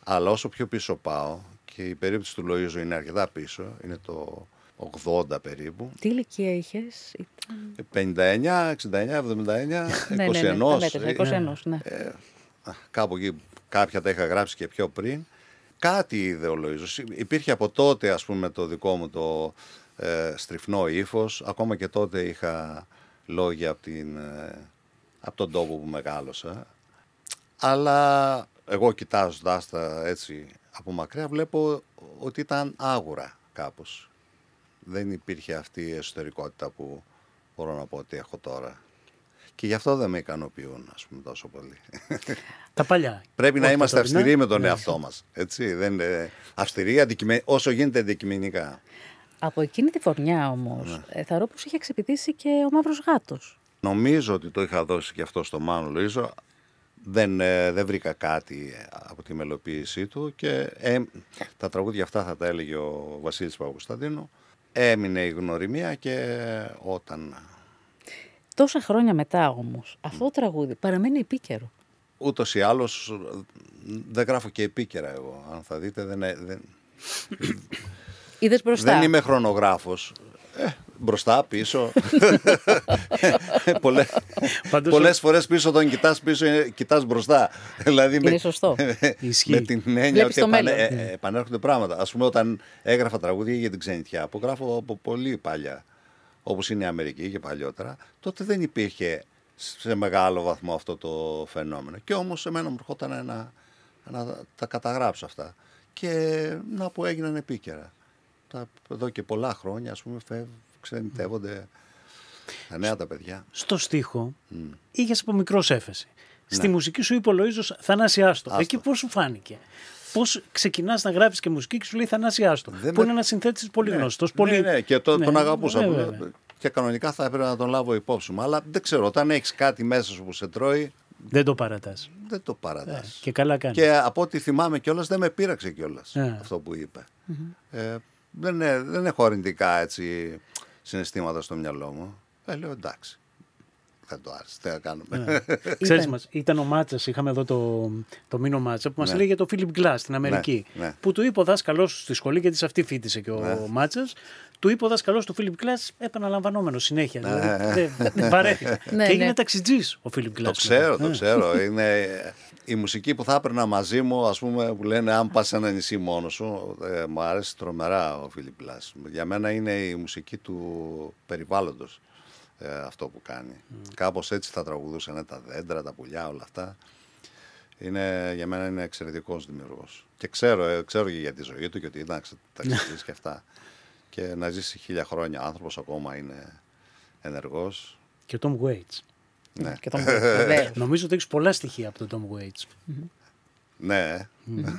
Speaker 2: Αλλά όσο πιο πίσω πάω και η περίπτωση του Λοΐζου είναι αρκετά πίσω, είναι το 80 περίπου.
Speaker 3: Τι ηλικία είχες,
Speaker 2: 59, 69, 79, 21. ναι, ναι, ναι, ε, ναι. Ε, κάπου εκεί κάποια τα είχα γράψει και πιο πριν. Κάτι είδε ο Λοΐζος. Υπήρχε από τότε ας πούμε το δικό μου το ε, στριφνό ύφος. Ακόμα και τότε είχα λόγια από, την, ε, τον τόπο που μεγάλωσα. Αλλά εγώ κοιτάζοντας τα έτσι από μακριά βλέπω ότι ήταν άγουρα κάπως. Δεν υπήρχε αυτή η εσωτερικότητα που μπορώ να πω ότι έχω τώρα. Και γι' αυτό δεν με ικανοποιούν, ας πούμε, τόσο πολύ.
Speaker 1: Τα παλιά. Πρέπει να είμαστε αυστηροί
Speaker 2: με τον ναι. εαυτό μας. Έτσι, δεν είναι αυστηροί, όσο γίνεται αντικειμενικά.
Speaker 3: Από εκείνη τη φορνιά όμως, ναι. Ε, πω είχε ξεπηδήσει και ο Μαύρος Γάτος.
Speaker 2: Νομίζω ότι το είχα δώσει και αυτό στο Μάνο Λουίζο. Δεν, ε, δεν βρήκα κάτι ε, από τη μελοποίησή του και τα τραγούδια αυτά θα τα έλεγε ο Βασίλης Παπακοσταντίνου. Έμεινε η γνωριμία και όταν...
Speaker 3: Τόσα χρόνια μετά όμως, αυτό το τραγούδι παραμένει επίκαιρο.
Speaker 2: Ούτως ή άλλως δεν γράφω και επίκαιρα εγώ. Αν θα δείτε δεν, δεν μπροστά. Δεν είμαι χρονογράφος Ε, μπροστά, πίσω. Πολλέ Πάντως... πολλές φορές πίσω τον κοιτάς πίσω, ε, κοιτάς μπροστά. δηλαδή Είναι με, σωστό. με την έννοια ότι ε, ε, επανέρχονται πράγματα. Ας πούμε όταν έγραφα τραγούδια για την ξενιτιά που γράφω από πολύ παλιά, όπως είναι η Αμερική και παλιότερα, τότε δεν υπήρχε σε μεγάλο βαθμό αυτό το φαινόμενο. Και όμως εμένα μου έρχονταν να, να τα καταγράψω αυτά. Και να που έγιναν επίκαιρα τα, εδώ και πολλά χρόνια, ας πούμε, φεύ, ξενιτεύονται τα νέα τα παιδιά.
Speaker 1: Στο στίχο mm. είχες από μικρό έφεση. Ναι. Στη μουσική σου είπε ο Λοίζο Θανάση Άστο. Εκεί πώς σου φάνηκε. Πώς ξεκινάς να γράφεις και μουσική και σου λέει Θανάση Άστο. Δεν που με... είναι ένας συνθέτης πολύ ναι. γνωστός. Ναι, ναι, και το, ναι, τον αγαπούσα. και κανονικά θα έπρεπε να τον λάβω υπόψη
Speaker 2: μου. Αλλά δεν ξέρω, όταν έχεις κάτι μέσα σου που σε τρώει.
Speaker 1: Δεν το παρατάς. Δεν το παρατάς. Ε, και καλά κάνεις. Και
Speaker 2: από ό,τι θυμάμαι κιόλας δεν με πείραξε κιόλας ε. αυτό που ειπε Ε, δεν, ε, δεν έχω αρνητικά έτσι, συναισθήματα στο μυαλό μου. Ε, λέω εντάξει.
Speaker 1: Θα το άρεσε, τι να κάνουμε. Ναι. Ξέρεις μας, ήταν ο Μάτσας, είχαμε εδώ το, το Μίνο Μάτσα, που μας ναι. έλεγε για το Φίλιπ Γκλά στην ναι, Αμερική. Ναι. Που του είπε ο δάσκαλός στη σχολή, γιατί σε αυτή φίτησε και ο ναι. Μάτσας, του είπε ο δάσκαλός του Φίλιπ Γκλά, επαναλαμβανόμενος συνέχεια. Δηλαδή, ναι. δεν παρέχει. Ναι, και έγινε
Speaker 2: ταξιτζής ο Φίλιπ Γκλά. Το ξέρω, το ξέρω. Είναι η μουσική που θα έπαιρνα μαζί μου, ας πούμε, που λένε Αν πας ένα νησί μόνος σου, ε, μου αρέσει τρομερά ο Φίλιπ Λάς. Για μένα είναι η μουσική του περιβάλλοντος ε, αυτό που κάνει. Mm. Κάπως έτσι θα τραγουδούσε. ναι, τα δέντρα, τα πουλιά, όλα αυτά. Είναι, για μένα είναι εξαιρετικός δημιουργός. Και ξέρω, ε, ξέρω και για τη ζωή του και ότι ήταν ταξιδιωτή και αυτά. Και να ζήσει χίλια χρόνια άνθρωπος ακόμα είναι ενεργός.
Speaker 1: Και ο Τόμ Waits. Ναι. Και Νομίζω ότι έχεις πολλά στοιχεία από τον Tom Waits.
Speaker 2: Ναι. ναι.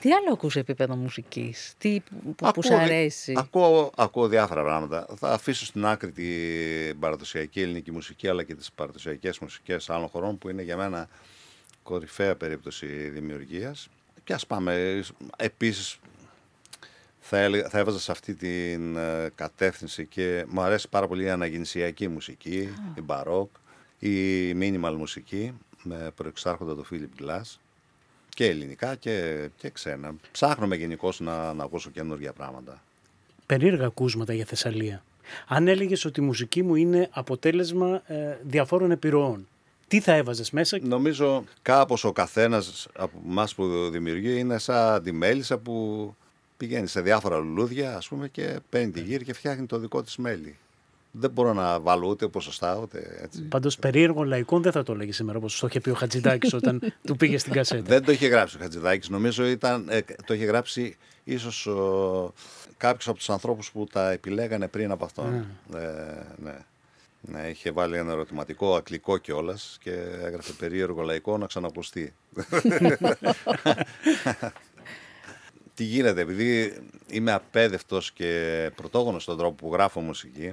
Speaker 1: Τι άλλο ακούς επίπεδο μουσικής,
Speaker 3: τι που, ακούω, σου αρέσει.
Speaker 2: Ακούω, ακούω διάφορα πράγματα. Θα αφήσω στην άκρη την παραδοσιακή ελληνική μουσική αλλά και τις παραδοσιακές μουσικές άλλων χωρών που είναι για μένα κορυφαία περίπτωση δημιουργίας. Και ας πάμε επίσης θα, έλεγα, έβαζα σε αυτή την ε, κατεύθυνση και μου αρέσει πάρα πολύ η αναγεννησιακή μουσική, η μπαρόκ, η minimal μουσική με προεξάρχοντα το Philip Glass και ελληνικά και, και ξένα. Ψάχνουμε γενικώς να, να ακούσω καινούργια πράγματα.
Speaker 1: Περίεργα ακούσματα για Θεσσαλία. Αν έλεγες ότι η μουσική μου είναι αποτέλεσμα ε, διαφόρων επιρροών, τι θα έβαζες μέσα. Νομίζω
Speaker 2: κάπως ο καθένας από εμά που δημιουργεί είναι σαν τη μέλισσα που πηγαίνει σε διάφορα λουλούδια ας πούμε, και παίρνει τη ναι. γύρη και φτιάχνει το δικό της μέλι. Δεν μπορώ να βάλω ούτε ποσοστά, ούτε έτσι.
Speaker 1: Πάντως περίεργο λαϊκό δεν θα το λέγεις σήμερα, όπως το είχε πει ο Χατζηδάκης όταν του πήγε στην κασέτα.
Speaker 2: Δεν το είχε γράψει ο Χατζηδάκης. Νομίζω ήταν, ε, το είχε γράψει ίσως κάποιος από τους ανθρώπους που τα επιλέγανε πριν από αυτόν. Ναι. Ε, ναι. Ναι, είχε βάλει ένα ερωτηματικό, ακλικό κιόλας και έγραφε περίεργο λαϊκό να ξανακουστεί. τι γίνεται, επειδή είμαι απέδευτος και πρωτόγονος στον τρόπο που γράφω μουσική,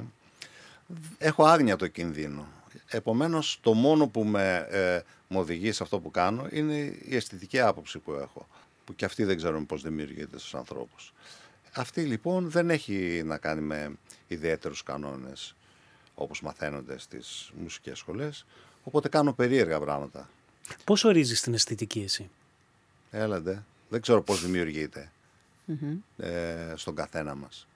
Speaker 2: έχω άγνοια το κινδύνο. Επομένως, το μόνο που με, ε, με οδηγεί σε αυτό που κάνω είναι η αισθητική άποψη που έχω, που και αυτή δεν ξέρουμε πώς δημιουργείται στους ανθρώπους. Αυτή λοιπόν δεν έχει να κάνει με ιδιαίτερους κανόνες όπως μαθαίνονται στις μουσικές σχολές, οπότε κάνω περίεργα πράγματα.
Speaker 1: Πώς ορίζεις την αισθητική εσύ?
Speaker 2: Έλατε, δεν ξέρω πώς δημιουργείται mm ε, στον καθένα μας.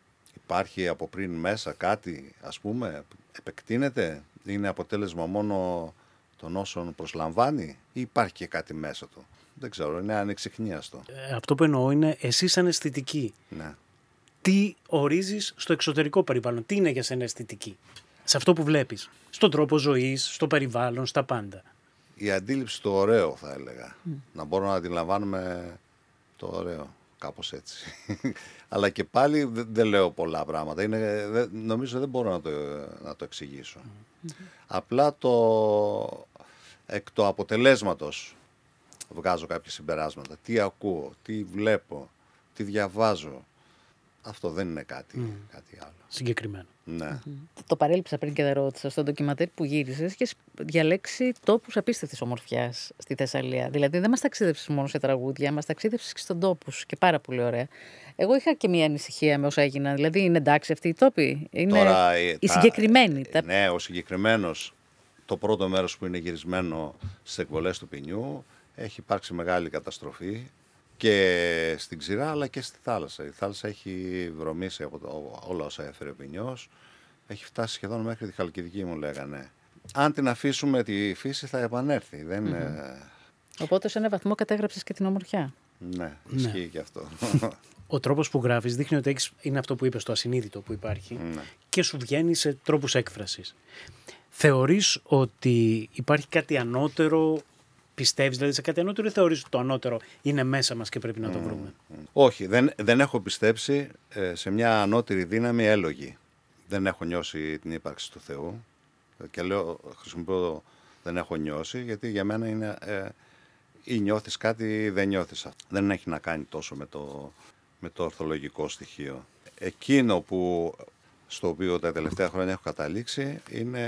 Speaker 2: Υπάρχει από πριν μέσα κάτι, ας πούμε, επεκτείνεται, είναι αποτέλεσμα μόνο των όσων προσλαμβάνει ή υπάρχει και κάτι
Speaker 1: μέσα του. Δεν ξέρω, είναι ανεξιχνίαστο. Ε, αυτό που εννοώ είναι εσύ σαν αισθητική. Ναι. Τι ορίζεις στο εξωτερικό περιβάλλον, τι είναι για σένα αισθητική, σε αυτό που βλέπεις, στον τρόπο ζωής, στο περιβάλλον, στα πάντα.
Speaker 2: Η αντίληψη το ωραίο θα έλεγα, να μπορώ να αντιλαμβάνουμε το ωραίο κάπως έτσι. Αλλά και πάλι δεν, λέω πολλά πράγματα. Είναι, νομίζω δεν μπορώ να το, να το εξηγησω mm-hmm. Απλά το, εκ το αποτελέσματος βγάζω κάποια συμπεράσματα. Τι ακούω, τι βλέπω, τι διαβάζω. Αυτό δεν είναι κάτι, mm. κάτι άλλο. Συγκεκριμένο. Ναι.
Speaker 3: Το παρέλειψα πριν και δεν ρώτησα στον ντοκιματέρ που γύρισες και διαλέξει τόπους απίστευτης ομορφιάς στη Θεσσαλία. Δηλαδή δεν μας ταξίδευσε μόνο σε τραγούδια, μας ταξίδευσε και στον τόπο και πάρα πολύ ωραία. Εγώ είχα και μια ανησυχία με όσα έγιναν. Δηλαδή είναι εντάξει αυτή η τόποι. Είναι Τώρα, ε, οι συγκεκριμένοι. Ε, ναι,
Speaker 2: ο συγκεκριμένος. Το πρώτο μέρος που είναι γυρισμένο στις εκβολές του ποινιού έχει υπάρξει μεγάλη καταστροφή και στην ξηρά αλλά και στη θάλασσα. Η θάλασσα έχει βρωμίσει από το, όλα όσα έφερε ο ποινιός. Έχει φτάσει σχεδόν μέχρι τη Χαλκιδική μου λέγανε. Αν την αφήσουμε τη φύση θα επανέρθει. Δεν,
Speaker 3: Οπότε σε ένα βαθμό κατέγραψες και την ομορφιά.
Speaker 2: Ναι,
Speaker 1: ναι. ισχύει ναι. και αυτό. Ο τρόπος που γράφεις, δείχνει ότι είναι αυτό που είπες το ασυνείδητο που υπάρχει ναι. και σου βγαίνει σε τρόπους έκφρασης. Θεωρείς ότι υπάρχει κάτι ανώτερο Πιστεύεις δηλαδή σε κάτι ανώτερο ή θεωρείς ότι το ανώτερο είναι μέσα μας και πρέπει να το βρούμε.
Speaker 2: Όχι, δεν, δεν έχω πιστέψει ε, σε μια ανώτερη δύναμη έλογη. Δεν έχω νιώσει την ύπαρξη του Θεού. Και λέω, χρησιμοποιώ δεν έχω νιώσει, γιατί για μένα είναι ε, ή νιώθεις κάτι ή δεν νιώθεις αυτό. Δεν έχει να κάνει τόσο με το, με το ορθολογικό στοιχείο. Εκείνο που, στο οποίο τα τελευταία χρόνια έχω καταλήξει είναι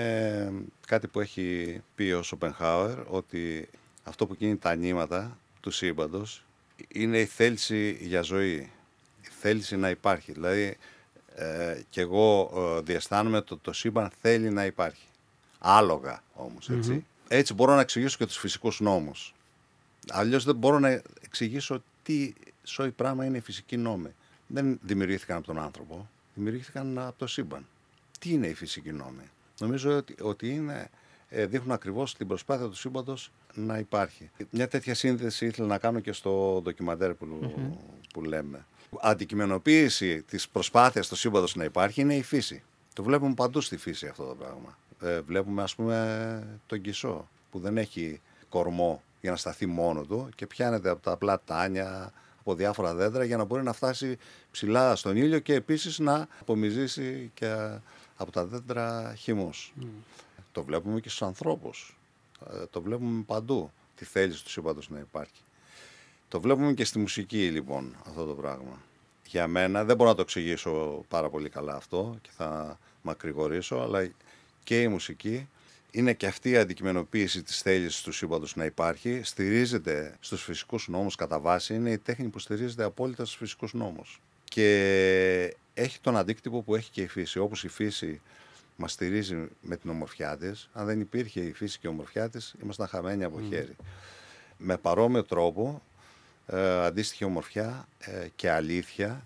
Speaker 2: κάτι που έχει πει ο Σοπενχάουερ, ότι αυτό που κινεί τα νήματα του σύμπαντος είναι η θέληση για ζωή. Η θέληση να υπάρχει. Δηλαδή, ε, και εγώ ε, διαισθάνομαι το το σύμπαν θέλει να υπάρχει. όμω όμως, Έτσι μπορώ να εξηγήσω και τους φυσικούς νόμους. Αλλιώς δεν μπορώ να εξηγήσω τι σόι πράγμα είναι οι φυσικοί νόμοι. Δεν δημιουργήθηκαν από τον άνθρωπο, δημιουργήθηκαν από το σύμπαν. Τι είναι οι φυσικοί νόμοι. Νομίζω ότι, ότι είναι, ε, δείχνουν ακριβώς την προσπάθεια του σύμπαντος να υπάρχει. Μια τέτοια σύνδεση ήθελα να κάνω και στο ντοκιμαντέρ που, mm-hmm. λέμε. Αντικειμενοποίηση της προσπάθειας του σύμπαντος να υπάρχει είναι η φύση. Το βλέπουμε παντού στη φύση αυτό το πράγμα. Ε, βλέπουμε, ας πούμε, τον κισό που δεν έχει κορμό για να σταθεί μόνο του και πιάνεται από τα απλά τάνια, από διάφορα δέντρα για να μπορεί να φτάσει ψηλά στον ήλιο και επίσης να απομυζήσει και από τα δέντρα χυμούς. Το βλέπουμε και στους ανθρώπους. Ε, το βλέπουμε παντού τη θέληση του σύμπαντος να υπάρχει. Το βλέπουμε και στη μουσική λοιπόν αυτό το πράγμα. Για μένα δεν μπορώ να το εξηγήσω πάρα πολύ καλά αυτό και θα μακρηγορήσω, αλλά και η μουσική είναι και αυτή η αντικειμενοποίηση της θέλησης του σύμπαντος να υπάρχει, στηρίζεται στους φυσικούς νόμους κατά βάση, είναι η τέχνη που στηρίζεται απόλυτα στους φυσικούς νόμους. Και έχει τον αντίκτυπο που έχει και η φύση. Όπως η φύση μας στηρίζει με την ομορφιά της. Αν δεν υπήρχε η φύση και η ομορφιά της, ήμασταν χαμένοι από χέρι. Με παρόμοιο τρόπο, ε, αντίστοιχη ομορφιά ε, και αλήθεια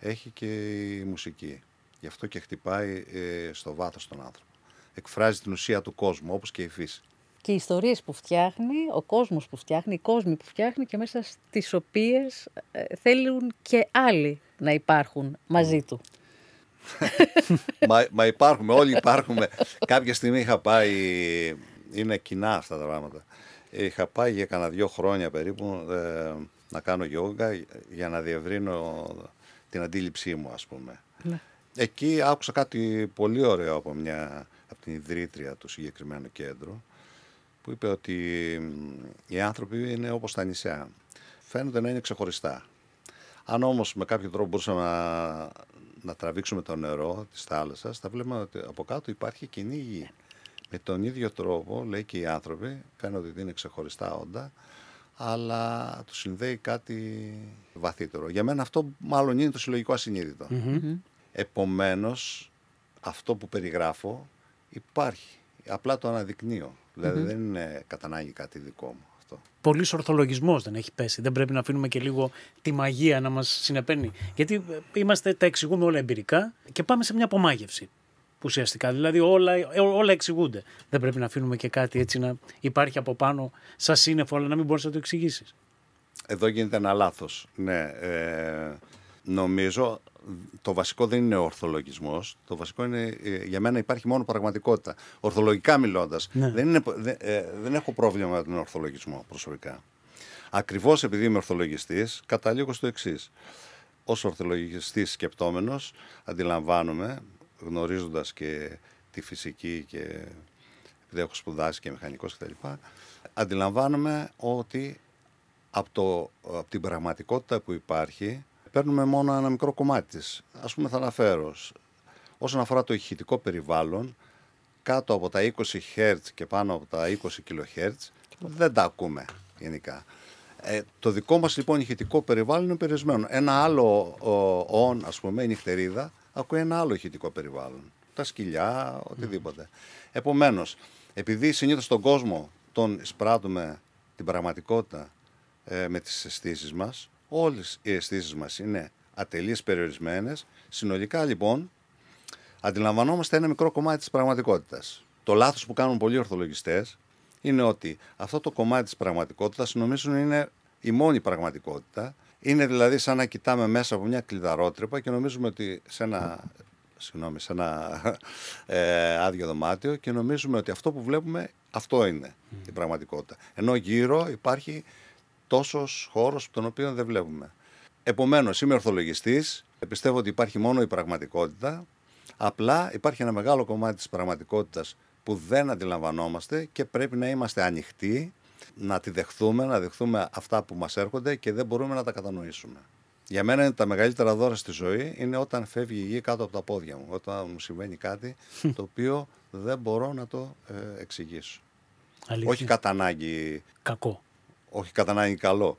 Speaker 2: έχει και η μουσική. Γι' αυτό και χτυπάει ε, στο βάθος τον άνθρωπο. Εκφράζει την ουσία του κόσμου, όπως και η φύση.
Speaker 3: Και οι ιστορίες που φτιάχνει, ο κόσμος που φτιάχνει, οι κόσμοι που φτιάχνει και μέσα στις οποίες ε, θέλουν και άλλοι να υπάρχουν μαζί του
Speaker 2: μα, μα υπάρχουμε, όλοι υπάρχουμε. Κάποια στιγμή είχα πάει. Είναι κοινά αυτά τα πράγματα. Είχα πάει για κανένα δύο χρόνια περίπου ε, να κάνω γιόγκα για να διευρύνω την αντίληψή μου, ας πούμε. Ναι. Εκεί άκουσα κάτι πολύ ωραίο από, μια, από την ιδρύτρια του συγκεκριμένου κέντρου που είπε ότι οι άνθρωποι είναι όπως τα νησιά. Φαίνονται να είναι ξεχωριστά. Αν όμως με κάποιο τρόπο μπορούσαμε να να τραβήξουμε το νερό της θάλασσας, θα βλέπουμε ότι από κάτω υπάρχει κοινή γη. Με τον ίδιο τρόπο, λέει και οι άνθρωποι, φαίνονται ότι είναι ξεχωριστά όντα, αλλά του συνδέει κάτι βαθύτερο. Για μένα αυτό μάλλον είναι το συλλογικό ασυνείδητο. Επομένως, αυτό που περιγράφω υπάρχει. Απλά το αναδεικνύω. Δηλαδή, δεν είναι κατά κάτι δικό μου αυτό.
Speaker 1: Πολύ ορθολογισμός δεν έχει πέσει. Δεν πρέπει να αφήνουμε και λίγο τη μαγεία να μας συνεπαίνει. Γιατί ε, είμαστε, τα εξηγούμε όλα εμπειρικά και πάμε σε μια απομάγευση. Ουσιαστικά. Δηλαδή όλα, ε, όλα εξηγούνται. Δεν πρέπει να αφήνουμε και κάτι έτσι να υπάρχει από πάνω σαν σύννεφο, αλλά να μην μπορείς να το εξηγήσεις.
Speaker 2: Εδώ γίνεται ένα λάθος. Ναι. Ε, νομίζω το βασικό δεν είναι ο ορθολογισμός. Το βασικό είναι ε, για μένα υπάρχει μόνο πραγματικότητα. Ορθολογικά μιλώντας, ναι. δεν, ε, δεν, έχω πρόβλημα με τον ορθολογισμό προσωπικά. Ακριβώς επειδή είμαι ορθολογιστής, καταλήγω στο εξής. Ως ορθολογιστής σκεπτόμενος, αντιλαμβάνομαι, γνωρίζοντας και τη φυσική και επειδή έχω σπουδάσει και μηχανικός κτλ., αντιλαμβάνομαι ότι από, από την πραγματικότητα που υπάρχει παίρνουμε μόνο ένα μικρό κομμάτι της. Ας πούμε θα αναφέρω, όσον αφορά το ηχητικό περιβάλλον, κάτω από τα 20 Hz και πάνω από τα 20 kHz δεν τα ακούμε γενικά. Ε, το δικό μας λοιπόν ηχητικό περιβάλλον είναι περιορισμένο. Ένα άλλο όν, on, ας πούμε, η νυχτερίδα, ακούει ένα άλλο ηχητικό περιβάλλον. Τα σκυλιά, οτιδήποτε. Mm. Επομένως, επειδή συνήθως τον κόσμο τον εισπράττουμε την πραγματικότητα ε, με τις αισθήσεις μας, Όλες οι αισθήσεις μας είναι ατελείς περιορισμένες. Συνολικά λοιπόν, αντιλαμβανόμαστε ένα μικρό κομμάτι της πραγματικότητας. Το λάθος που κάνουν πολλοί ορθολογιστές είναι ότι αυτό το κομμάτι της πραγματικότητας νομίζουν είναι η μόνη πραγματικότητα. Είναι δηλαδή σαν να κοιτάμε μέσα από μια κλειδαρότρυπα και νομίζουμε ότι σε ένα, συγγνώμη, σε ένα ε, άδειο δωμάτιο και νομίζουμε ότι αυτό που βλέπουμε αυτό είναι η πραγματικότητα. Ενώ γύρω υπάρχει τόσος χώρος τον οποίο δεν βλέπουμε. Επομένως, είμαι ορθολογιστής. Πιστεύω ότι υπάρχει μόνο η πραγματικότητα. Απλά υπάρχει ένα μεγάλο κομμάτι της πραγματικότητας που δεν αντιλαμβανόμαστε και πρέπει να είμαστε ανοιχτοί, να τη δεχθούμε, να δεχθούμε αυτά που μας έρχονται και δεν μπορούμε να τα κατανοήσουμε. Για μένα τα μεγαλύτερα δώρα στη ζωή είναι όταν φεύγει η γη κάτω από τα πόδια μου. Όταν μου συμβαίνει κάτι το οποίο δεν μπορώ να το ε, εξηγήσω. Όχι κατά ανάγκη. Κακό. Όχι κατά να είναι καλό.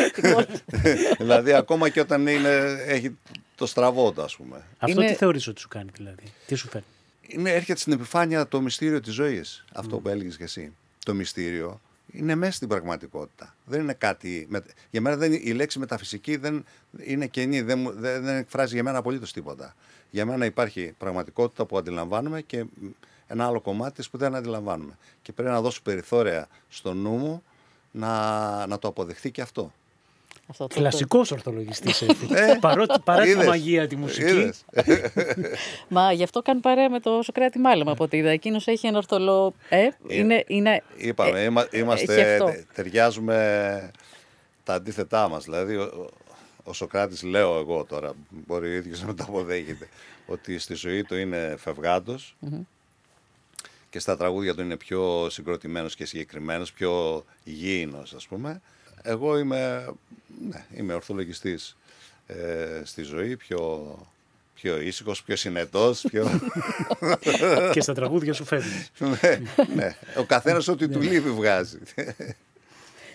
Speaker 2: δηλαδή ακόμα και όταν είναι, έχει το στραβόντα ας πούμε. Αυτό τι θεωρείς
Speaker 1: ότι σου κάνει δηλαδή, τι σου φέρνει.
Speaker 2: Είναι, έρχεται στην επιφάνεια το μυστήριο της ζωής, αυτό που έλεγες και εσύ. Το μυστήριο είναι μέσα στην πραγματικότητα. Δεν είναι κάτι... Για μένα δεν, η λέξη μεταφυσική δεν είναι κενή, δεν, δεν εκφράζει για μένα απολύτως τίποτα. Για μένα υπάρχει πραγματικότητα που αντιλαμβάνουμε και ένα άλλο κομμάτι που δεν αντιλαμβάνουμε. Και πρέπει να δώσω περιθώρια στο νου μου να, να το αποδεχτεί και αυτό.
Speaker 1: αυτό Κλασικός ορθολογιστής.
Speaker 2: Ε, παρά τη μαγεία τη μουσική.
Speaker 3: Μα γι' αυτό κάνει παρέα με το Σοκράτη Μάλεμα από ό,τι είδα. Εκείνος έχει ένα ορθολό. Ε, ε, είναι, είναι, Είπαμε, ε, είμαστε, ε,
Speaker 2: ταιριάζουμε τα αντίθετά μας. Δηλαδή, ο, ο Σοκράτης, λέω εγώ τώρα, μπορεί ο ίδιος να το αποδέχεται ότι στη ζωή του είναι φευγάτος και στα τραγούδια του είναι πιο συγκροτημένος και συγκεκριμένος, πιο υγιεινός, ας πούμε. Εγώ είμαι, ναι, είμαι ορθολογιστής ε, στη ζωή, πιο, πιο ήσυχος, πιο συνετός. Πιο... και στα
Speaker 1: τραγούδια σου φέρνει. Ναι,
Speaker 2: ναι, ο καθένας ό,τι του ναι. λείπει βγάζει.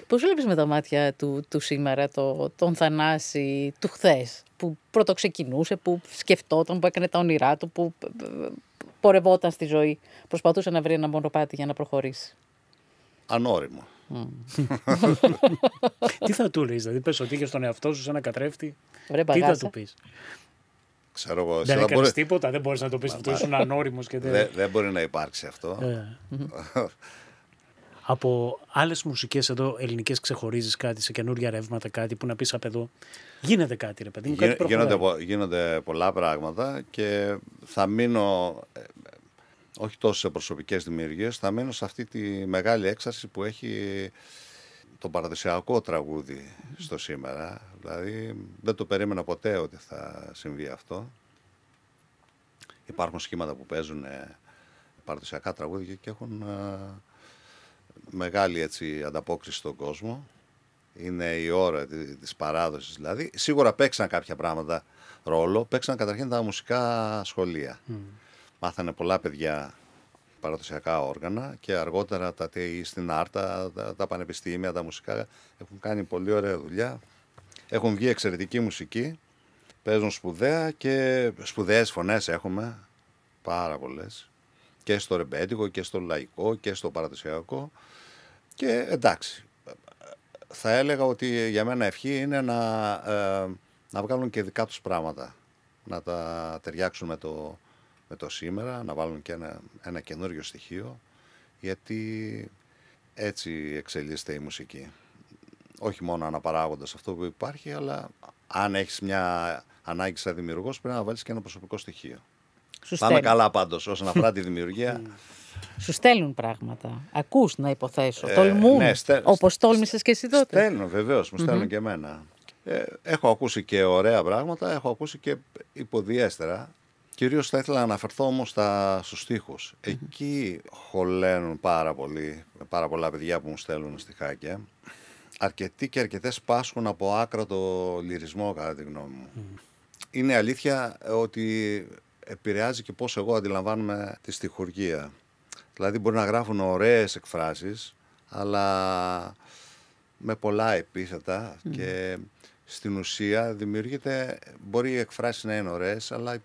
Speaker 3: Πώς βλέπεις με τα μάτια του, σήμερα τον Θανάση του χθες που πρώτο ξεκινούσε, που σκεφτόταν, που έκανε τα όνειρά του, που πορευόταν στη ζωή. Προσπαθούσε να βρει ένα μονοπάτι για να προχωρήσει.
Speaker 1: Ανώριμο. τι θα του λες, δηλαδή πες ότι είχες τον εαυτό σου σε ένα κατρέφτη. τι θα του πεις.
Speaker 2: Ξέρω δεν έκανε τίποτα, δεν μπορείς να το πεις αυτό. Ήσουν ανώριμος και δεν. Δεν μπορεί να υπάρξει αυτό. Ε.
Speaker 1: από άλλες μουσικές εδώ ελληνικές ξεχωρίζεις κάτι σε καινούργια ρεύματα, κάτι που να πεις απ' εδώ. Γίνεται κάτι, ρε παιδί μου. γίνονται,
Speaker 2: γίνονται πολλά πράγματα και θα μείνω όχι τόσο σε προσωπικές δημιουργίες, θα μένω σε αυτή τη μεγάλη έξαρση που έχει το παραδοσιακό τραγούδι στο σήμερα. Δηλαδή δεν το περίμενα ποτέ ότι θα συμβεί αυτό. Υπάρχουν σχήματα που παίζουν ε, παραδοσιακά τραγούδια και έχουν ε, μεγάλη έτσι, ανταπόκριση στον κόσμο. Είναι η ώρα της παράδοσης δηλαδή. Σίγουρα παίξαν κάποια πράγματα ρόλο. Παίξαν καταρχήν τα μουσικά σχολεία. Μάθανε πολλά παιδιά παραδοσιακά όργανα και αργότερα τα στην Άρτα, τα, πανεπιστήμια, τα μουσικά έχουν κάνει πολύ ωραία δουλειά. Έχουν βγει εξαιρετική μουσική, παίζουν σπουδαία και σπουδαίες φωνές έχουμε, πάρα πολλές. και στο ρεμπέτικο και στο λαϊκό και στο παραδοσιακό και εντάξει. Θα έλεγα ότι για μένα ευχή είναι να, ε, να βγάλουν και δικά τους πράγματα, να τα ταιριάξουν με το, με το σήμερα, να βάλουν και ένα, ένα καινούριο στοιχείο, γιατί έτσι εξελίσσεται η μουσική. Όχι μόνο αναπαράγοντας αυτό που υπάρχει, αλλά αν έχεις μια ανάγκη σαν δημιουργός, πρέπει να βάλεις και ένα προσωπικό στοιχείο. Σου Πάμε καλά πάντως όσον αφορά τη δημιουργία. Mm.
Speaker 3: Σου στέλνουν πράγματα. Ακούς να υποθέσω. Ε, Τολμούν. Ναι, στέλ... Όπως τόλμησες και εσύ τότε. Στέλνουν
Speaker 2: βεβαίως. Μου στελνουν mm-hmm. και εμένα. Ε, έχω ακούσει και ωραία πράγματα. Έχω ακούσει και υποδιέστερα. Κυρίως θα ήθελα να αναφερθώ όμως στου στους Εκεί χωλαίνουν πάρα, πολύ, πάρα πολλά παιδιά που μου στέλνουν στιχάκια. Αρκετοί και αρκετές πάσχουν από άκρα το λυρισμό κατά τη γνώμη μου. Είναι αλήθεια ότι επηρεάζει και πώς εγώ αντιλαμβάνομαι τη στιχουργία. Δηλαδή μπορεί να γράφουν ωραίες εκφράσεις, αλλά με πολλά επίθετα και στην ουσία δημιουργείται, μπορεί οι εκφράσεις να είναι ωραίες, αλλά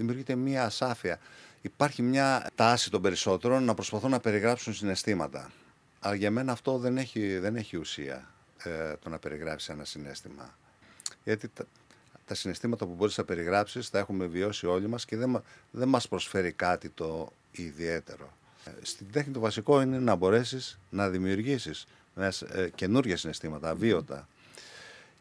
Speaker 2: δημιουργείται μια ασάφεια. Υπάρχει μια τάση των περισσότερων να προσπαθούν να περιγράψουν συναισθήματα. Αλλά για μένα αυτό δεν έχει, δεν έχει ουσία ε, το να περιγράψεις ένα συνέστημα. Γιατί τα, τα συναισθήματα που μπορείς να περιγράψεις, τα έχουμε βιώσει όλοι μας και δεν, δεν μας προσφέρει κάτι το ιδιαίτερο. Ε, στην τέχνη το βασικό είναι να μπορέσεις να δημιουργήσεις ε, καινούργια συναισθήματα, βίωτα.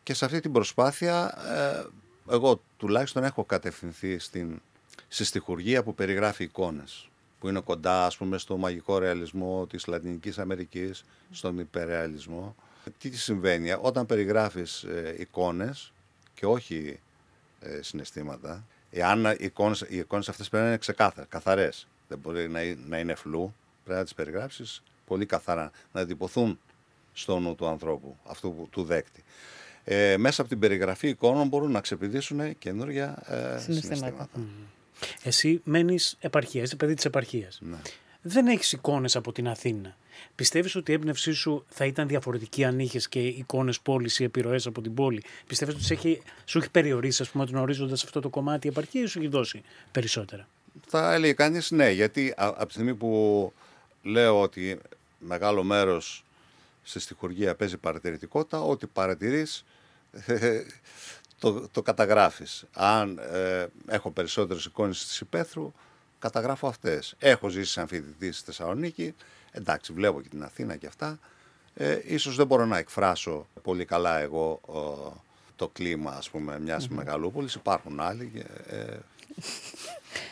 Speaker 2: Και σε αυτή την προσπάθεια ε, εγώ τουλάχιστον έχω κατευθυνθεί στην στη στιχουργία που περιγράφει εικόνες που είναι κοντά ας πούμε στο μαγικό ρεαλισμό της Λατινικής Αμερικής, στον υπερρεαλισμό. Τι συμβαίνει όταν περιγράφεις εικόνε εικόνες και όχι ε, συναισθήματα, εάν οι εικόνες, οι εικόνες αυτές πρέπει να είναι ξεκάθαρες, καθαρές, δεν μπορεί να, να είναι φλού, πρέπει να τις περιγράψεις πολύ καθαρά, να εντυπωθούν στο νου του ανθρώπου, αυτού που, του δέκτη. Ε, μέσα από την περιγραφή εικόνων μπορούν να ξεπηδήσουν καινούργια ε, συναισθήματα.
Speaker 1: Εσύ μένεις επαρχίας, είσαι παιδί της επαρχίας. Ναι. Δεν έχεις εικόνες από την Αθήνα. Πιστεύεις ότι η έμπνευσή σου θα ήταν διαφορετική αν είχες και εικόνες πόλη ή επιρροές από την πόλη. Πιστεύεις ότι σου έχει, σου έχει περιορίσει, ας πούμε, τον ορίζοντας αυτό το κομμάτι η επαρχία ή σου έχει δώσει περισσότερα.
Speaker 2: Θα ναι, γιατί α, πουμε τον οριζοντα αυτο το κομματι η επαρχια η σου εχει δωσει περισσοτερα θα ελεγε κανει ναι γιατι απο τη στιγμή που λέω ότι μεγάλο μέρος στη στοιχουργία παίζει παρατηρητικότητα, ό,τι παρατηρείς το, το καταγράφεις. Αν ε, έχω περισσότερες εικόνες της υπαίθρου, καταγράφω αυτές. Έχω ζήσει σαν φοιτητή στη Θεσσαλονίκη, εντάξει βλέπω και την Αθήνα και αυτά. Ε, ίσως δεν μπορώ να εκφράσω πολύ καλά εγώ το κλίμα ας πούμε μιας mm μεγαλούπολης. Υπάρχουν άλλοι. Ε,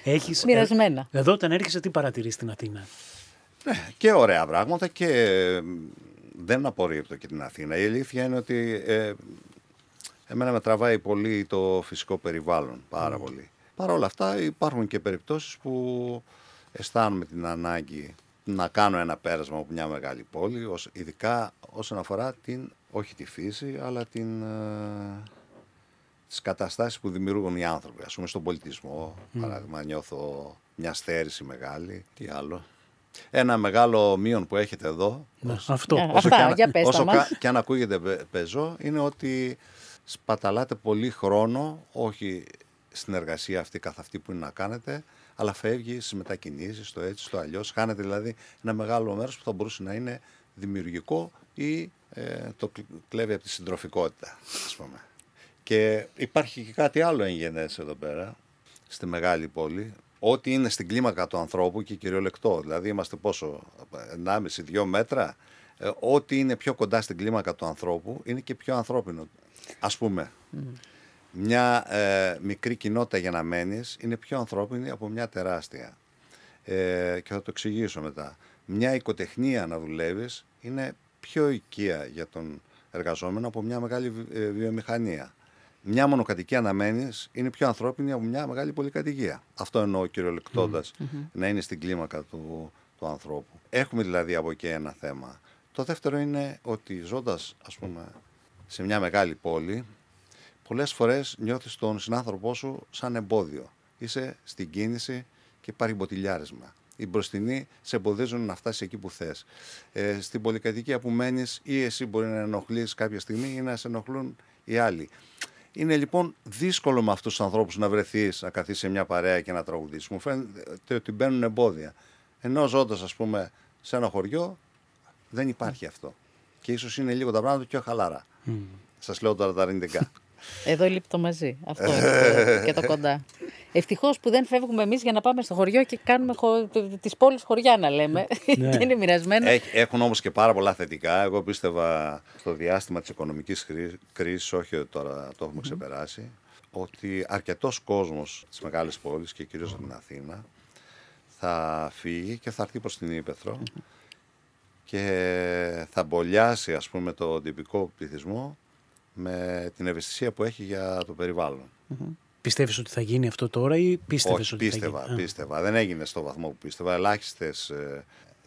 Speaker 1: Έχεις... Ε, Μοιρασμένα. εδώ όταν έρχεσαι τι παρατηρείς στην Αθήνα.
Speaker 2: Ναι, και ωραία πράγματα και δεν απορρίπτω και την Αθήνα. Η αλήθεια είναι ότι ε, Εμένα με τραβάει πολύ το φυσικό περιβάλλον, πάρα mm. πολύ. Παρ' όλα αυτά υπάρχουν και περιπτώσεις που αισθάνομαι την ανάγκη να κάνω ένα πέρασμα από μια μεγάλη πόλη, ειδικά όσον αφορά την, όχι τη φύση, αλλά την, ε, τις καταστάσεις που δημιουργούν οι άνθρωποι. Ας πούμε στον πολιτισμό, mm. παράδειγμα, νιώθω μια στέρηση μεγάλη. Τι άλλο. Ένα μεγάλο μείον που έχετε εδώ.
Speaker 1: Ναι, αυτό. Όσο,
Speaker 2: Αυτά, και, αν, όσο και αν ακούγεται πεζό, είναι ότι σπαταλάτε πολύ χρόνο, όχι στην εργασία αυτή καθ' αυτή που είναι να κάνετε, αλλά φεύγει στι μετακινήσει, στο έτσι, στο αλλιώ. Χάνεται δηλαδή ένα μεγάλο μέρος που θα μπορούσε να είναι δημιουργικό ή ε, το κλέβει από τη συντροφικότητα, πούμε. Και υπάρχει και κάτι άλλο εγγενές εδώ πέρα, στη μεγάλη πόλη. Ό,τι είναι στην κλίμακα του ανθρώπου και κυριολεκτό, δηλαδή είμαστε πόσο, 1,5-2 μέτρα, ε, ό,τι είναι πιο κοντά στην κλίμακα του ανθρώπου είναι και πιο ανθρώπινο. Ας πούμε, μια ε, μικρή κοινότητα για να μένεις είναι πιο ανθρώπινη από μια τεράστια. Ε, και θα το εξηγήσω μετά. Μια οικοτεχνία να δουλεύεις είναι πιο οικία για τον εργαζόμενο από μια μεγάλη ε, βιομηχανία. Μια μονοκατοικία να είναι πιο ανθρώπινη από μια μεγάλη πολυκατοικία. Αυτό εννοώ κυριολεκτώντα mm να είναι στην κλίμακα του, του ανθρώπου. Έχουμε δηλαδή από εκεί ένα θέμα. Το δεύτερο είναι ότι ζώντας, ας πούμε, σε μια μεγάλη πόλη, πολλές φορές νιώθεις τον συνάνθρωπό σου σαν εμπόδιο. Είσαι στην κίνηση και υπάρχει μποτιλιάρισμα. Οι μπροστινοί σε εμποδίζουν να φτάσεις εκεί που θες. Ε, στην πολυκατοικία που μένεις, ή εσύ μπορεί να ενοχλείς κάποια στιγμή ή να σε ενοχλούν οι άλλοι. Είναι λοιπόν δύσκολο με αυτούς τους ανθρώπους να βρεθείς, να καθίσεις σε μια παρέα και να τραγουδήσεις. Μου φαίνεται ότι μπαίνουν εμπόδια. Ενώ ζώντας, ας πούμε, σε ένα χωριό, δεν υπάρχει αυτό. Και ίσως είναι λίγο τα πράγματα πιο χαλάρα. Mm. Σας λέω τώρα τα αρνητικά.
Speaker 3: Εδώ λείπει το μαζί. Αυτό και το κοντά. Ευτυχώς που δεν φεύγουμε εμείς για να πάμε στο χωριό και κάνουμε χω... τις πόλεις χωριά να λέμε. Ναι. και είναι μοιρασμένα.
Speaker 2: έχουν όμως και πάρα πολλά θετικά. Εγώ πίστευα στο διάστημα της οικονομικής κρίσης, όχι τώρα το έχουμε ξεπεράσει, ότι αρκετός κόσμος της μεγάλης πόλης και κυρίως από την Αθήνα θα φύγει και θα έρθει προς την Ήπεθρο και θα μπολιάσει ας πούμε το τυπικό πληθυσμό με την ευαισθησία που έχει για το περιβάλλον.
Speaker 1: Πιστεύεις ότι θα γίνει αυτό τώρα ή πίστευες ότι θα γίνει.
Speaker 2: πίστευα. Δεν έγινε στο βαθμό που πίστευα. Ελάχιστες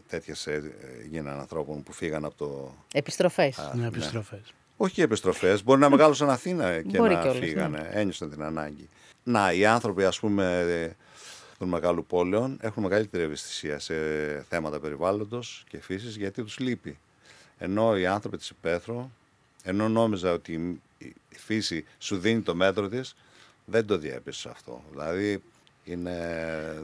Speaker 2: τέτοιε τέτοιες ε, ανθρώπων που φύγαν από το...
Speaker 3: Επιστροφές.
Speaker 1: Ναι, ναι, επιστροφές.
Speaker 2: Όχι και επιστροφές. Μπορεί να μεγάλωσαν Αθήνα και Μπορεί να και όλες, φύγανε. Ναι. Ένιωσαν την ανάγκη. Να, οι άνθρωποι ας πούμε ε, των μεγάλων πόλεων έχουν μεγαλύτερη ευαισθησία σε θέματα περιβάλλοντος και φύσης γιατί τους λείπει. Ενώ οι άνθρωποι της υπαίθρου, ενώ νόμιζα ότι η φύση σου δίνει το μέτρο της, δεν το διέπεσες αυτό. Δηλαδή είναι,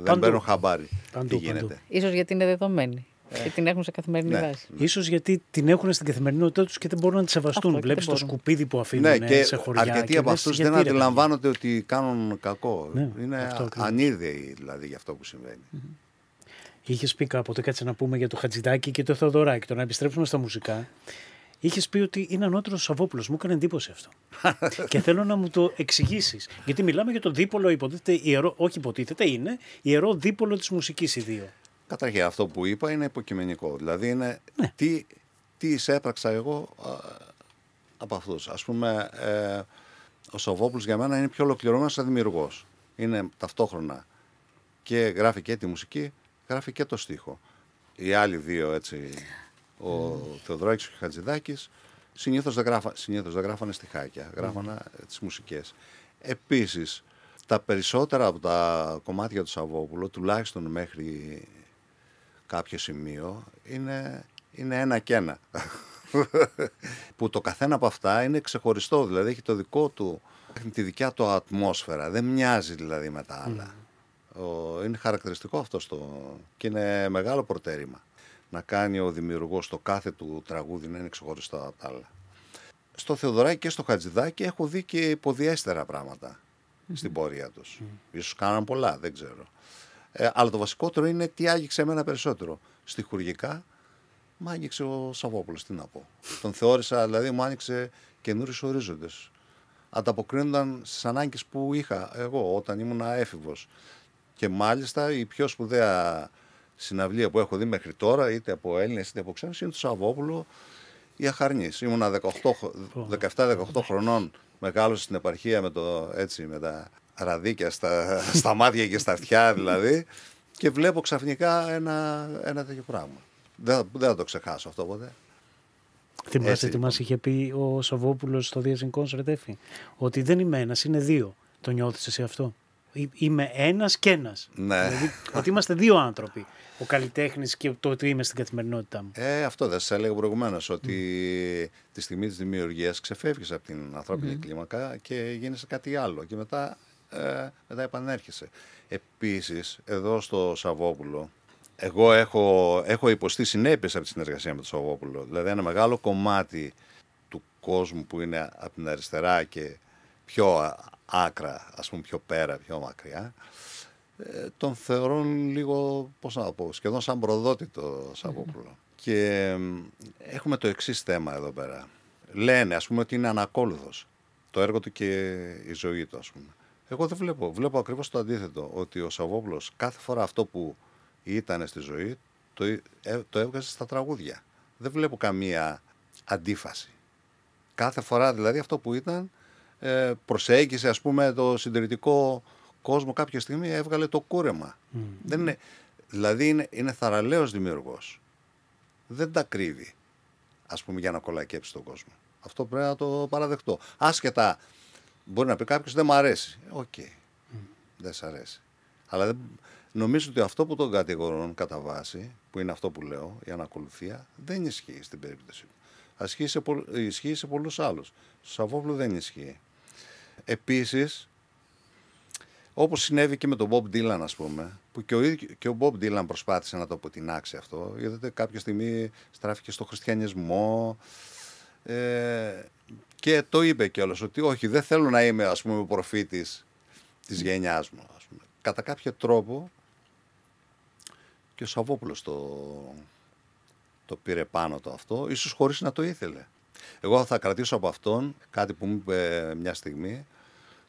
Speaker 2: δεν παίρνουν χαμπάρι παντού, τι γίνεται.
Speaker 3: Ίσως γιατί είναι δεδομένη. Ε. Και την έχουν σε καθημερινή ναι. βάση.
Speaker 1: Ναι. σω γιατί την έχουν στην καθημερινότητά τους και δεν μπορούν να τη σεβαστούν. Βλέπει το σκουπίδι που αφήνουν ναι, ε, σε χωριά. Αρκετοί από αυτού δεν ρε,
Speaker 2: αντιλαμβάνονται ότι κάνουν κακό. Ναι, Είναι ανίδεοι δηλαδή για αυτό που συμβαινει
Speaker 1: mm-hmm. Είχες πει κάποτε, κάτσε να πούμε για το Χατζηδάκι και το Θεοδωράκι, το να επιστρέψουμε στα μουσικά. Είχες πει ότι είναι ανώτερος Σαββόπουλος. Μου έκανε εντύπωση αυτό. και θέλω να μου το εξηγήσεις. Γιατί μιλάμε για το δίπολο, υποτίθεται ιερό, όχι υποτίθεται, είναι ιερό δίπολο της μουσικής οι δύο.
Speaker 2: Καταρχήν αυτό που είπα είναι υποκειμενικό. Δηλαδή είναι ναι. τι, τι εισέπραξα εγώ από αυτούς. Ας πούμε ε, ο Σοβόπουλος για μένα είναι πιο ολοκληρωμένος σαν Είναι ταυτόχρονα και γράφει και τη μουσική, γράφει και το στίχο. Οι άλλοι δύο έτσι, ο mm. και ο Χατζηδάκης, συνήθως δεν, γράφα, συνήθως δεν γράφανε στιχάκια, ναι. γράφανε mm. τις μουσικές. Επίσης, τα περισσότερα από τα κομμάτια του Σαββόπουλου, τουλάχιστον μέχρι κάποιο σημείο είναι, είναι ένα και ένα. που το καθένα από αυτά είναι ξεχωριστό, δηλαδή έχει το δικό του, τη δικιά του ατμόσφαιρα, δεν μοιάζει δηλαδή με τα άλλα. Είναι χαρακτηριστικό αυτό στο... και είναι μεγάλο προτέρημα να κάνει ο δημιουργός το κάθε του τραγούδι να είναι ξεχωριστό από τα άλλα. Στο Θεοδωράκη και στο Χατζηδάκι έχω δει και υποδιέστερα στην πορεία τους. Ίσως κάναν πολλά, δεν ξέρω. Ε, αλλά το βασικότερο είναι τι άγγιξε εμένα περισσότερο. Στοιχουργικά, μ' άγγιξε ο Σαββόπουλος. Τι να πω. Τον θεώρησα, δηλαδή, μου άνοιξε καινούριους ορίζοντες. Ανταποκρίνονταν στις ανάγκες που είχα εγώ όταν ήμουν έφηβος. Και μάλιστα η πιο σπουδαία συναυλία που έχω δει μέχρι τώρα, είτε από Έλληνες είτε από ξένους, είναι το Σαββόπουλο η Αχαρνής. Ήμουνα 17-18 χρονών, μεγάλο στην επαρχία με, το, έτσι, με τα ραδίκια στα, στα μάτια και στα αυτιά δηλαδή και βλέπω ξαφνικά ένα, ένα τέτοιο πράγμα. Δεν, δεν θα το ξεχάσω αυτό ποτέ.
Speaker 1: Θυμάστε τι μας είχε πει ο Σαββόπουλος στο Diazing Concert, ότι δεν είμαι ένας, είναι δύο. Το νιώθεις εσύ αυτό. Είμαι ένας και ένας. Ναι. Δηλαδή, ότι είμαστε δύο άνθρωποι. Ο καλλιτέχνης και το ότι είμαι στην καθημερινότητά μου.
Speaker 2: Ε, αυτό δεν σας έλεγα προηγουμένως ότι τη στιγμή της δημιουργίας ξεφεύγεις από την ανθρώπινη κλίμακα και γίνεσαι κάτι άλλο. Και μετά ε, μετά επανέρχεσαι. Επίσης, εδώ στο Σαββόπουλο, εγώ έχω, έχω υποστεί συνέπειες από τη συνεργασία με τον Σαββόπουλο. Δηλαδή ένα μεγάλο κομμάτι του κόσμου που είναι από την αριστερά και πιο άκρα, ας πούμε πιο πέρα, πιο μακριά, ε, τον θεωρούν λίγο, πώς να πω, σχεδόν σαν το Σαββόπουλο. Mm. Και έχουμε το εξής θέμα εδώ πέρα. Λένε, ας πούμε, ότι είναι ανακόλουθος το έργο του και η ζωή του, ας πούμε. Εγώ δεν βλέπω. Βλέπω ακριβώς το αντίθετο. Ότι ο Σαββόπουλο κάθε φορά αυτό που ήταν στη ζωή το, ε, το έβγαζε στα τραγούδια. Δεν βλέπω καμία αντίφαση. Κάθε φορά δηλαδή αυτό που ήταν ε, προσέγγισε ας πούμε το συντηρητικό κόσμο κάποια στιγμή έβγαλε το κούρεμα. Δεν είναι, δηλαδή είναι, είναι θαραλέος δημιουργός. Δεν τα κρύβει ας πούμε για να κολακέψει τον κόσμο. Αυτό πρέπει να το παραδεχτώ. Άσχετα Μπορεί να πει κάποιος δεν μου αρέσει. Οκ. Δεν σ' αρέσει. Αλλά νομίζω ότι αυτό που τον κατηγορούν κατά βάση, που είναι αυτό που λέω, η ανακολουθία, δεν ισχύει στην περίπτωση του. Ασχύει σε, ισχύει σε πολλούς άλλους. Στο Σαββόπουλο δεν ισχύει. Επίσης, όπως συνέβη και με τον Bob Dylan, ας πούμε, που και ο, Μπόμπ και Bob Dylan προσπάθησε να το αποτινάξει αυτό, γιατί κάποια στιγμή στράφηκε στο χριστιανισμό. Ε, και το είπε κιόλας ότι όχι, δεν θέλω να είμαι ας πούμε ο προφήτης της γενιάς μου. Κατά κάποιο τρόπο και ο Σαββόπουλος το, το πήρε πάνω το αυτό, ίσως χωρίς να το ήθελε. Εγώ θα κρατήσω από αυτόν κάτι που μου είπε μια στιγμή,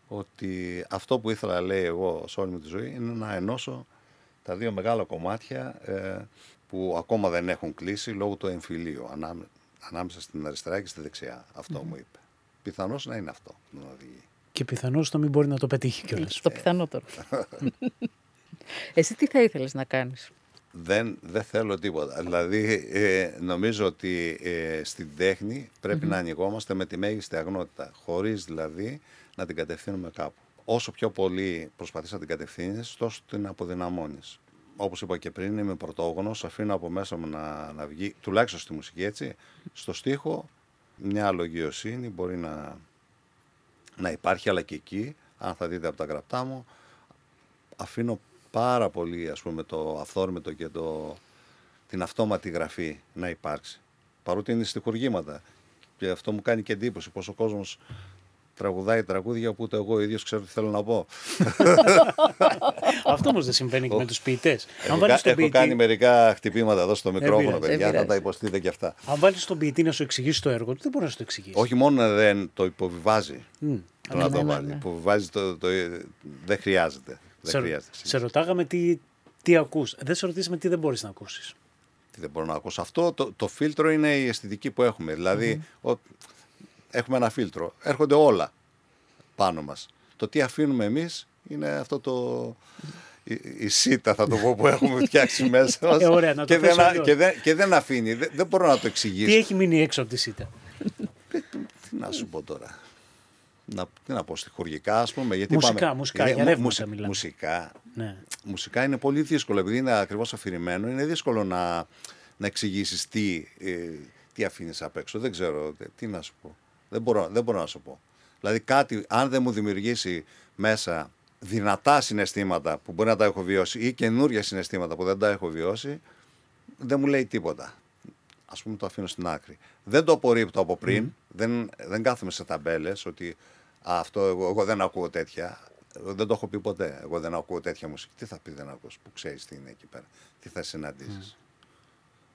Speaker 2: ότι αυτό που ήθελα λέει εγώ σε όλη μου τη ζωή είναι να ενώσω τα δύο μεγάλα κομμάτια ε, που ακόμα δεν έχουν κλείσει λόγω του εμφυλίου ανά, ανάμεσα στην αριστερά και στη δεξιά. μου είπε. Πιθανώς να είναι αυτό που
Speaker 1: οδηγεί. Και πιθανώς να μην μπορεί να το πετύχει κιόλας. Το πιθανότερο. Εσύ τι θα ήθελες να κάνεις.
Speaker 2: Δεν, δεν θέλω τίποτα. Δηλαδή, ε, νομίζω ότι ε, στην τέχνη να ανοιγόμαστε με τη μέγιστη αγνότητα. Χωρίς δηλαδή να την κατευθύνουμε κάπου. Όσο πιο πολύ προσπαθείς να την κατευθύνεις, τόσο την αποδυναμώνεις όπως είπα και πριν, είμαι πρωτόγονο. Αφήνω από μέσα μου να, να βγει, τουλάχιστον στη μουσική έτσι, στο στίχο μια αλογιοσύνη μπορεί να, να υπάρχει, αλλά και εκεί, αν θα δείτε από τα γραπτά μου, αφήνω πάρα πολύ ας πούμε, το αυθόρμητο και το, την αυτόματη γραφή να υπάρξει. Παρότι είναι στοιχουργήματα. Και αυτό μου κάνει και εντύπωση πως ο κόσμος τραγουδάει τραγούδια που ούτε εγώ ίδιος
Speaker 1: ξέρω τι θέλω να πω. Αυτό όμως δεν συμβαίνει και με τους ποιητές. Έχω, ποιητή... κάνει μερικά
Speaker 2: χτυπήματα εδώ στο μικρόφωνο, παιδιά, θα τα υποστείτε και αυτά.
Speaker 1: Αν βάλεις τον ποιητή να σου εξηγήσει το έργο του, δεν μπορεί να σου το εξηγήσει.
Speaker 2: Όχι μόνο δεν το υποβιβάζει. Mm. Το να το ναι, ναι, βάλει. Ναι. Υποβιβάζει το, το, δεν χρειάζεται. Δεν χρειάζεται.
Speaker 1: Σε ρωτάγαμε τι, τι ακούς. Δεν σε ρωτήσαμε τι δεν μπορείς να ακούσεις.
Speaker 2: Τι δεν μπορώ να ακούσω. Αυτό το, το φίλτρο είναι η αισθητική που έχουμε. Δηλαδή, mm-hmm. ο, Έχουμε ένα φίλτρο. Έρχονται όλα πάνω μας. Το τι αφήνουμε εμείς είναι αυτό το. Η, η σίτα θα το πω που έχουμε φτιάξει μέσα μας ε, ωραία, και, δεν, και, δεν, και δεν αφήνει, δεν, δεν μπορώ να το εξηγήσω. Τι έχει
Speaker 1: μείνει έξω από τη
Speaker 2: σίτα. Ε, τι να σου πω τώρα. Να, τι να πω, στιχουργικά ας πούμε. Γιατί μουσικά, πάμε, μουσικά, ε, για μιλάμε. Μουσικά, ναι. μουσικά είναι πολύ δύσκολο, επειδή είναι ακριβώς αφηρημένο, είναι δύσκολο να, να εξηγήσεις τι, ε, τι αφήνεις απ' έξω. Δεν ξέρω, τι να σου πω. Δεν μπορώ, δεν μπορώ να σου πω. Δηλαδή κάτι, αν δεν μου δημιουργήσει μέσα δυνατά συναισθήματα που μπορεί να τα έχω βιώσει ή καινούργια συναισθήματα που δεν τα έχω βιώσει, δεν μου λέει τίποτα. Ας πούμε, το αφήνω στην άκρη. Δεν το απορρίπτω από πριν. Mm. Δεν, δεν κάθομαι σε ταμπέλες ότι αυτό εγώ, δεν ακούω τέτοια. Δεν το έχω πει ποτέ. Εγώ δεν ακούω τέτοια μουσική. Τι θα πει δεν ακούς, που ξέρεις τι είναι εκεί πέρα, τι θα συναντήσεις. Mm.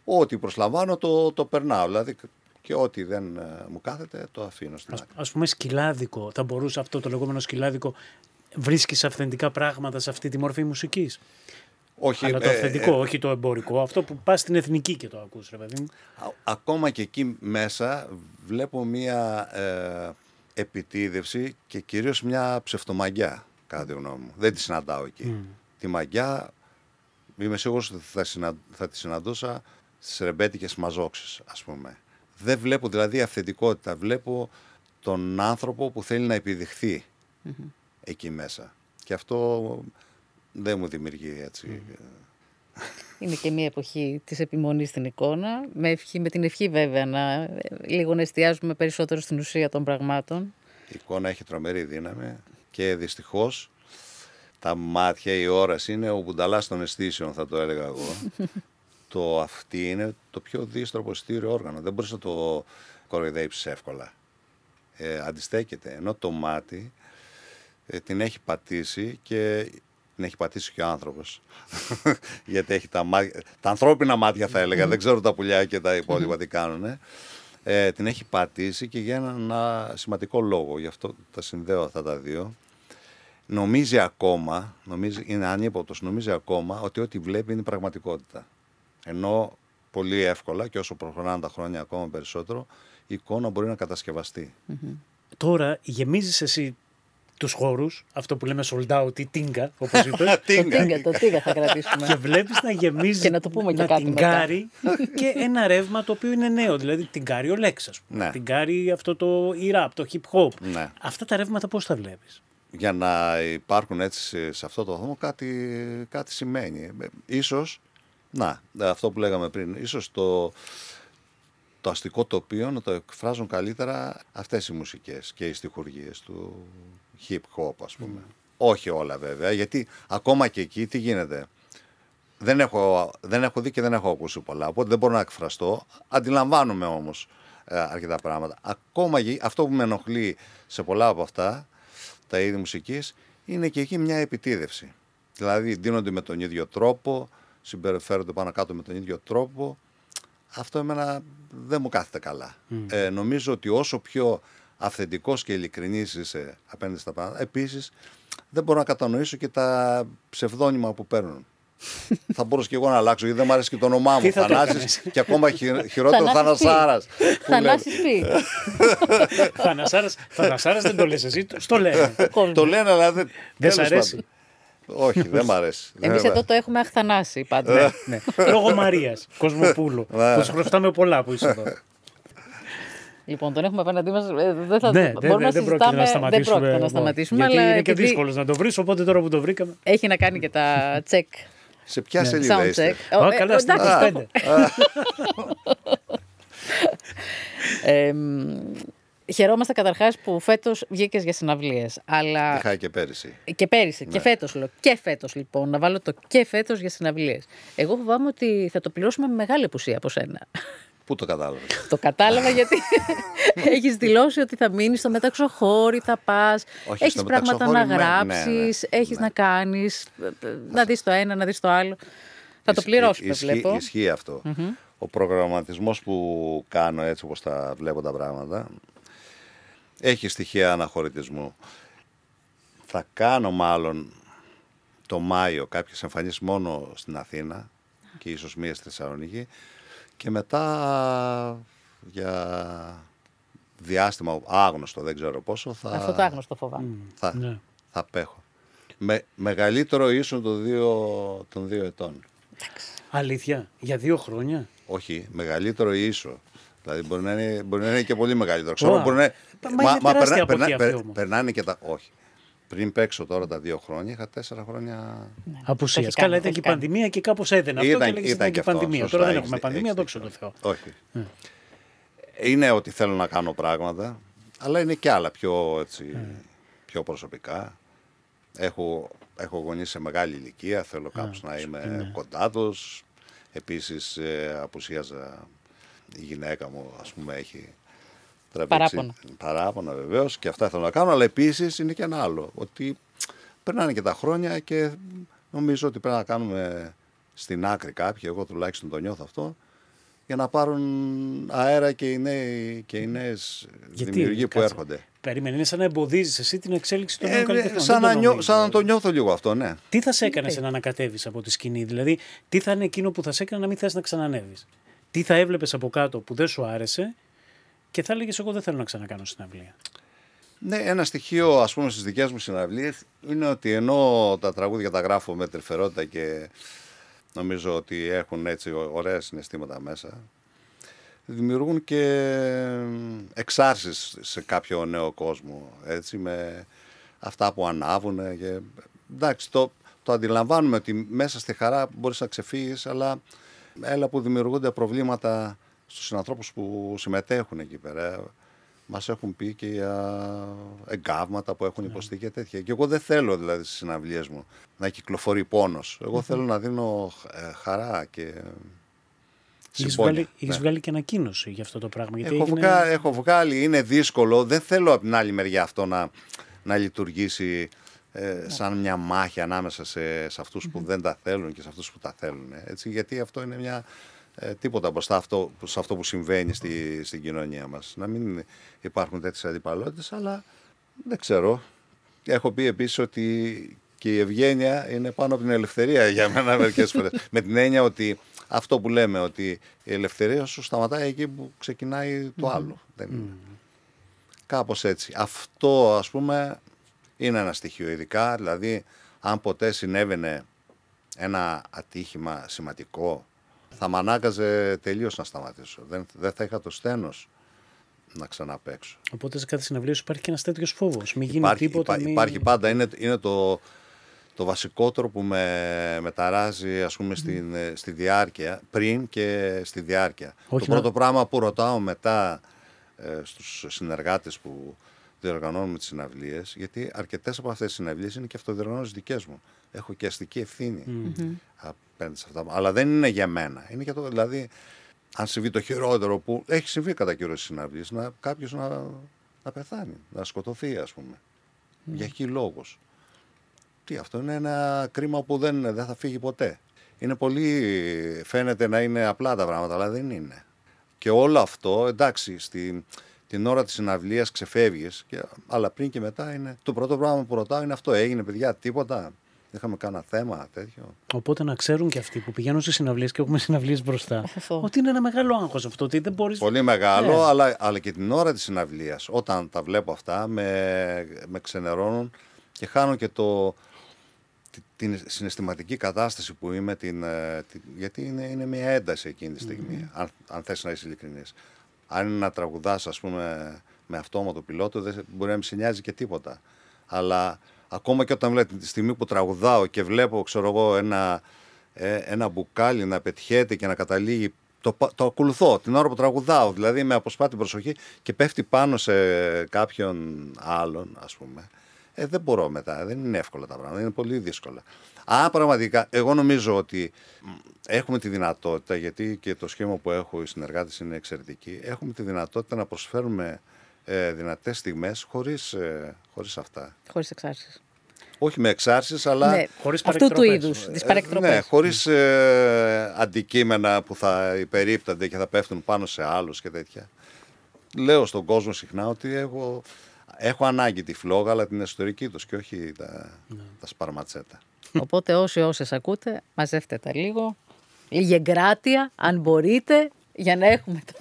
Speaker 2: Ό,τι προσλαμβάνω το, το περνάω. Δηλαδή και ό,τι δεν ε, μου κάθεται το αφήνω στην άκρη.
Speaker 1: Ας πούμε σκυλάδικο, θα μπορούσε αυτό το λεγόμενο σκυλάδικο βρίσκεις αυθεντικά πράγματα σε αυτή τη μορφή μουσικής. Όχι, Αλλά το ε, αυθεντικό, ε, όχι το εμπορικό. Αυτό που πας στην εθνική και το ακούς, ρε παιδί
Speaker 2: Ακόμα και εκεί μέσα βλέπω μία ε, επιτίδευση και κυρίως μία ψευτομαγιά, κατά τη γνώμη μου. Δεν τη συναντάω εκεί. Τη μαγιά είμαι σίγουρος ότι θα, θα τη συναντούσα στις ρεμπέτικες μαζόξεις, ας πούμε. Δεν βλέπω δηλαδή αυθεντικότητα. Βλέπω τον άνθρωπο που θέλει να επιδειχθει εκεί μέσα. Και αυτό δεν μου δημιουργεί έτσι.
Speaker 3: Ε, είναι και μια εποχή της επιμονής στην εικόνα, με, ευχή, με την ευχή βέβαια να ε, λίγο να εστιάζουμε περισσότερο στην ουσία των πραγμάτων.
Speaker 2: Η εικόνα έχει τρομερή δύναμη και δυστυχώς τα μάτια, η όραση είναι ο μπουνταλάς των αισθήσεων, θα το έλεγα εγώ. το αυτή είναι το πιο δύστροπο στήριο όργανο. Δεν μπορείς να το κοροϊδέψεις εύκολα. Ε, αντιστέκεται. Ενώ το μάτι ε, την έχει πατήσει και την έχει πατήσει και ο άνθρωπος. Γιατί έχει τα μάτια, τα ανθρώπινα μάτια θα έλεγα, δεν ξέρω τα πουλιά και τα υπόλοιπα τι κάνουν. Ε, την έχει πατήσει και για έναν ένα σημαντικό λόγο. Γι' αυτό τα συνδέω αυτά τα δύο. Νομίζει ακόμα, νομίζει, είναι ανίποτος, νομίζει ακόμα ότι ό,τι βλέπει είναι πραγματικότητα. Ενώ πολύ εύκολα και όσο προχωράνε τα χρόνια ακόμα περισσότερο, η εικόνα μπορεί να κατασκευαστεί.
Speaker 1: Mm -hmm. Τώρα γεμίζεις εσύ τους χώρους, αυτό που λέμε sold out ή τίνκα, όπως είπες. τίνκα,
Speaker 3: το τίνκα θα κρατήσουμε. και βλέπεις
Speaker 1: να γεμίζει. και να το πούμε και να κάτι. και ένα ρεύμα το οποίο είναι νέο. Δηλαδή τυγκάρει ο Λέξα. Ναι. Τυγκάρει αυτό το e-rap, το hip hop. Ναι. Αυτά τα ρεύματα πώς τα βλέπεις.
Speaker 2: Για να υπάρχουν έτσι σε αυτό το δρόμο κάτι, κάτι σημαίνει. Ε, ίσως να, ε, αυτό που λέγαμε πριν. Ίσως το, το αστικό τοπίο να το εκφράζουν καλύτερα αυτές οι μουσικές και οι στιχουργίες του hip hop ας πούμε. Mm. Όχι όλα βέβαια, γιατί ακόμα και εκεί τι γίνεται. Δεν έχω, δεν έχω δει και δεν έχω ακούσει πολλά, οπότε δεν μπορώ να εκφραστώ. Αντιλαμβάνομαι όμως ε, αρκετά πράγματα. Ακόμα και αυτό που με ενοχλεί σε πολλά από αυτά, τα είδη μουσικής, είναι και εκεί μια επιτίδευση. Δηλαδή δίνονται με τον ίδιο τρόπο, συμπεριφέρονται πάνω κάτω με τον ίδιο τρόπο, αυτό εμένα δεν μου κάθεται καλά. Ε, νομίζω ότι όσο πιο αυθεντικός και ειλικρινής είσαι απέναντι στα πράγματα, επίσης δεν μπορώ να κατανοήσω και τα ψευδόνυμα που παίρνουν. θα μπορούσα και εγώ να αλλάξω, γιατί δεν μου αρέσει και το όνομά μου. Θανάσης και ακόμα χειρότερο Θανασάρα. Θανάση
Speaker 3: πει.
Speaker 1: Θανασάρα δεν το λες εσύ, το λένε. Το λένε, αλλά δεν. Δεν αρέσει.
Speaker 2: Όχι, δεν μ' αρέσει.
Speaker 1: Εμείς ναι, εδώ ναι.
Speaker 3: το έχουμε αχθανάσει πάντα. Ναι. Λόγω Μαρίας
Speaker 1: Κοσμοπούλου. που χρωστάμε πολλά που είσαι εδώ.
Speaker 3: Λοιπόν, τον έχουμε απέναντί μας. Ε, δεν θα ναι, να δεν πρόκειται να σταματήσουμε. Δεν να σταματήσουμε είναι και δύσκολος
Speaker 1: να το βρεις, οπότε τώρα που το βρήκαμε.
Speaker 3: Έχει να κάνει και τα τσεκ.
Speaker 1: Σε ποια σελίδα είστε. ε, καλά, στην
Speaker 3: Χαιρόμαστε καταρχάς που φέτος βγήκες για συναυλίες. Αλλά... Είχα και πέρυσι. Και πέρυσι. Ναι. Και φέτος λέω. Και φέτος λοιπόν. Να βάλω το και φέτος για συναυλίες. Εγώ φοβάμαι ότι θα το πληρώσουμε με μεγάλη απουσία από σένα. Πού το κατάλαβες. το κατάλαβα γιατί έχεις δηλώσει ότι θα μείνεις στο μεταξωχώρι θα πας. Έχει πράγματα να γράψει, ναι, ναι, ναι, ναι. έχεις να κάνεις. Ε, ε, να δεις το ένα, να δεις το άλλο. Θα το πληρώσουμε, ισχύ, βλέπω.
Speaker 2: Ισχύει Ο προγραμματισμός που κάνω έτσι όπως τα βλέπω τα πράγματα έχει στοιχεία αναχωρητισμού. Θα κάνω μάλλον το Μάιο κάποιες εμφανίσεις μόνο στην Αθήνα και ίσως μία στη Θεσσαλονίκη και μετά για διάστημα άγνωστο, δεν ξέρω πόσο θα... Αυτό το άγνωστο φοβάμαι. Mm. Ναι. Θα, ναι. θα απέχω. Με, μεγαλύτερο ίσον των δύο, των δύο ετών.
Speaker 1: Αλήθεια, για δύο χρόνια.
Speaker 2: Όχι, μεγαλύτερο ίσο. Δηλαδή μπορεί να είναι, μπορεί να είναι και πολύ μεγάλη Ξέρω, μπορεί να... Μα, μα, μα περνά, περνά, περ, περνάνε και τα. Όχι. Πριν παίξω τώρα τα δύο χρόνια, είχα τέσσερα χρόνια. Ναι. Απουσία. Καλά, ήταν και η πανδημία
Speaker 1: και κάπως έδαινε αυτό. Ήταν, και ήταν, ήταν και η πανδημία. Σωστά, τώρα δεν έχουμε πανδημία, δόξα τω Θεώ.
Speaker 2: Όχι. Είναι ότι θέλω να κάνω πράγματα, αλλά είναι και άλλα πιο, έτσι, ναι. πιο προσωπικά. Έχω, έχω γονείς σε μεγάλη ηλικία, θέλω κάπως να είμαι ναι. κοντά τους. Επίσης ε, απουσίαζα η γυναίκα μου ας πούμε έχει τραβήξει παράπονα, παράπονα βεβαίως και αυτά θέλω να κάνω αλλά επίσης είναι και ένα άλλο ότι περνάνε και τα χρόνια και νομίζω ότι πρέπει να κάνουμε στην άκρη κάποιοι, εγώ τουλάχιστον το νιώθω αυτό, για να πάρουν αέρα και οι, νέοι, και οι
Speaker 1: νέες
Speaker 2: δημιουργοί που έρχονται.
Speaker 1: Περίμενε, είναι σαν να εμποδίζεις εσύ την εξέλιξη των ε, νέων καλλιτεχνών. Σαν, να νιώ, το
Speaker 2: δηλαδή. νιώθω λίγο αυτό, ναι.
Speaker 1: Τι θα σε έκανε ε. να ανακατεύεις από τη σκηνή, δηλαδή, τι θα είναι εκείνο που θα σε έκανε να μην θες να ξανανεύει τι θα έβλεπες από κάτω που δεν σου άρεσε και θα έλεγες: Εγώ δεν θέλω να ξανακάνω συναυλία.
Speaker 2: Ναι, ένα στοιχείο ας πούμε στις δικές μου συναυλίες είναι ότι ενώ τα τραγούδια τα γράφω με τρυφερότητα και νομίζω ότι έχουν έτσι ωραία συναισθήματα μέσα δημιουργούν και εξάρσεις σε κάποιο νέο κόσμο έτσι με αυτά που ανάβουν και... εντάξει το, το αντιλαμβάνουμε ότι μέσα στη χαρά μπορείς να ξεφύγεις αλλά Έλα που δημιουργούνται προβλήματα στους συνανθρώπους που συμμετέχουν εκεί πέρα. Μας έχουν πει και για εγκάβματα που έχουν ναι. υποστεί και τέτοια. Και εγώ δεν θέλω δηλαδή στις συναυλίες μου να κυκλοφορεί πόνος. Εγώ θέλω να δίνω ε, χαρά και έχεις βγάλει, ναι. βγάλει,
Speaker 1: και ανακοίνωση για αυτό το πράγμα. έχω, βγάλει,
Speaker 2: έχω βγάλει, είναι δύσκολο. Δεν θέλω από την άλλη μεριά αυτό να λειτουργήσει ε, σαν μια μάχη ανάμεσα σε, σε αυτούς που δεν τα θέλουν και σε αυτούς που τα θέλουν. Ε, έτσι, γιατί αυτό είναι μια ε, τίποτα μπροστά σε αυτό που συμβαίνει στη, στην κοινωνία μας. Να μην υπάρχουν τέτοιες αντιπαλότητες, αλλά δεν ξέρω. Έχω πει επίσης ότι και η ευγένεια είναι πάνω από την ελευθερία για μένα μερικές φορές. Με την έννοια ότι αυτό που λέμε, ότι η ελευθερία σου σταματάει εκεί που ξεκινάει το άλλο. Mm. Κάπως έτσι. Αυτό ας πούμε είναι ένα στοιχείο. Ειδικά, δηλαδή, αν ποτέ συνέβαινε ένα ατύχημα σημαντικό, θα με ανάγκαζε τελείως να σταματήσω. Δεν, δεν θα είχα το στένος να ξαναπέξω.
Speaker 1: Οπότε σε κάθε συναυλία σου υπάρχει και ένας τέτοιος φόβος. Μην γίνει υπάρχει, τίποτα. Υπάρχει
Speaker 2: πάντα. Είναι, είναι το, το βασικότερο που με μεταράζει ας πούμε, στη διάρκεια, πριν και στη διάρκεια. το πρώτο πράγμα που ρωτάω μετά ε, στους συνεργάτες που διοργανώνουμε τις συναυλίες, γιατί αρκετές από αυτές τις συναυλίες είναι και αυτοδιοργανώσει δικές μου. Έχω και αστική ευθύνη mm-hmm. απέναντι σε αυτά. Αλλά δεν είναι για μένα. Είναι για το. Δηλαδή, αν συμβεί το χειρότερο που έχει συμβεί κατά κύριο στις συναυλίες, να κάποιος να, να πεθάνει, να σκοτωθεί, ας πούμε. Mm. Για εκεί λόγο. Τι, αυτό είναι ένα κρίμα που δεν, δεν θα φύγει ποτέ. Είναι πολύ. Φαίνεται να είναι απλά τα πράγματα, αλλά δεν είναι. Και όλο αυτό, εντάξει, στη, την ώρα της συναυλίας ξεφεύγεις. Αλλά πριν και μετά είναι. Το πρώτο πράγμα που ρωτάω είναι αυτό. Έγινε, παιδιά, τίποτα. δεν Είχαμε κανένα θέμα τέτοιο.
Speaker 1: Οπότε να ξέρουν και αυτοί που πηγαίνουν σε συναυλίες και έχουμε συναυλίες μπροστά. Ότι είναι ένα μεγάλο άγχος αυτό. Ότι δεν μπορείς... Πολύ μεγάλο, ναι. αλλά,
Speaker 2: αλλά και την ώρα της συναυλίας. Όταν τα βλέπω αυτά, με, με ξενερώνουν και χάνω και το, την συναισθηματική κατάσταση που είμαι, την, ε, γιατί είναι, είναι μια ένταση εκείνη τη στιγμη αν, αν θες να είσαι ειλικρινής. Αν είναι να τραγουδάς, ας πούμε, με αυτόματο πιλότο, δεν μπορεί να μην σε και τίποτα. Αλλά ακόμα και όταν βλέπω τη στιγμή που τραγουδάω και βλέπω, ξέρω εγώ, ένα, ε, ένα μπουκάλι να πετυχαίνει και να καταλήγει. Το, το ακολουθώ την ώρα που τραγουδάω, δηλαδή με αποσπάτη προσοχή και πέφτει πάνω σε κάποιον άλλον, ας πούμε. Ε, δεν μπορώ μετά, δεν είναι εύκολα τα πράγματα, είναι πολύ δύσκολα. Α, πραγματικά, εγώ νομίζω ότι έχουμε τη δυνατότητα, γιατί και το σχήμα που έχω οι συνεργάτες είναι εξαιρετικοί, έχουμε τη δυνατότητα να προσφέρουμε ε, δυνατές στιγμές χωρίς, ε, χωρίς αυτά.
Speaker 3: Χωρίς εξάρσεις.
Speaker 2: Όχι με εξάρσεις, αλλά. Ναι,
Speaker 3: χωρίς αυτού του είδου, ε, Ναι,
Speaker 2: χωρίς ε, αντικείμενα που θα υπερίπτανται και θα πέφτουν πάνω σε άλλους και τέτοια. Λέω στον κόσμο συχνά ότι έχω, έχω ανάγκη τη φλόγα, αλλά την εσωτερική τους και όχι
Speaker 3: τα, ναι. τα σπαρματσέτα. Οπότε όσοι όσες ακούτε, μαζεύτε τα λίγο, λίγη εγκράτεια, αν μπορείτε, για να έχουμε τον,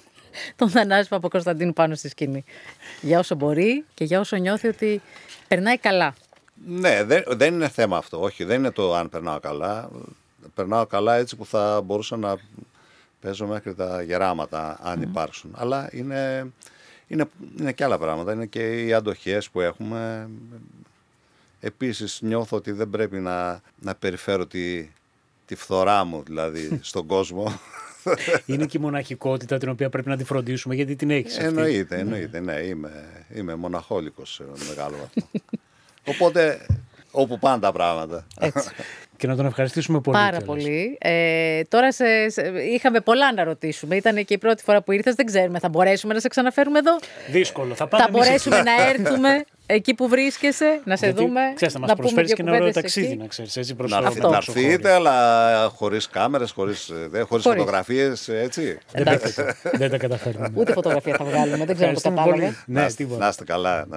Speaker 3: τον ανάσπα από Κωνσταντίνου πάνω στη σκηνή. Για όσο μπορεί και για όσο νιώθει ότι περνάει καλά.
Speaker 2: Ναι, δεν, δεν είναι θέμα αυτό. Όχι, δεν είναι το αν περνάω καλά. Περνάω καλά έτσι που θα μπορούσα να παίζω μέχρι τα γεράματα, αν mm. υπάρξουν. Αλλά είναι, είναι, είναι και άλλα πράγματα. Είναι και οι αντοχές που έχουμε. Επίσης νιώθω ότι δεν πρέπει να, να περιφέρω τη, τη φθορά μου δηλαδή στον κόσμο.
Speaker 1: Είναι και η μοναχικότητα την οποία πρέπει να τη φροντίσουμε γιατί την έχεις αυτή. Εννοείται,
Speaker 2: ναι. εννοείται. Ναι, είμαι, είμαι μοναχόλικος σε μεγάλο βαθμό. Οπότε
Speaker 1: όπου πάντα πράγματα. Έτσι. Και να τον ευχαριστήσουμε πολύ. Πάρα
Speaker 3: πολύ. Ε, τώρα σε, σε, είχαμε πολλά να ρωτήσουμε. Ήταν και η πρώτη φορά που ήρθες, Δεν ξέρουμε, θα μπορέσουμε να σε ξαναφέρουμε εδώ.
Speaker 1: Δύσκολο. Θα, θα μπορέσουμε να έρθουμε
Speaker 3: εκεί που βρίσκεσαι, να σε δούμε. Ξέρεις, θα μας προσφέρεις και, και ένα ωραίο ταξίδι, να
Speaker 1: ξέρεις. να, έρθείτε,
Speaker 2: αλλά χωρίς κάμερες, χωρίς ε, φωτογραφίες. Έτσι.
Speaker 1: Δεν τα καταφέρνουμε. Ούτε φωτογραφία θα βγάλουμε. Δεν ξέρω τι θα πάμε. Ναι, να
Speaker 2: είστε καλά.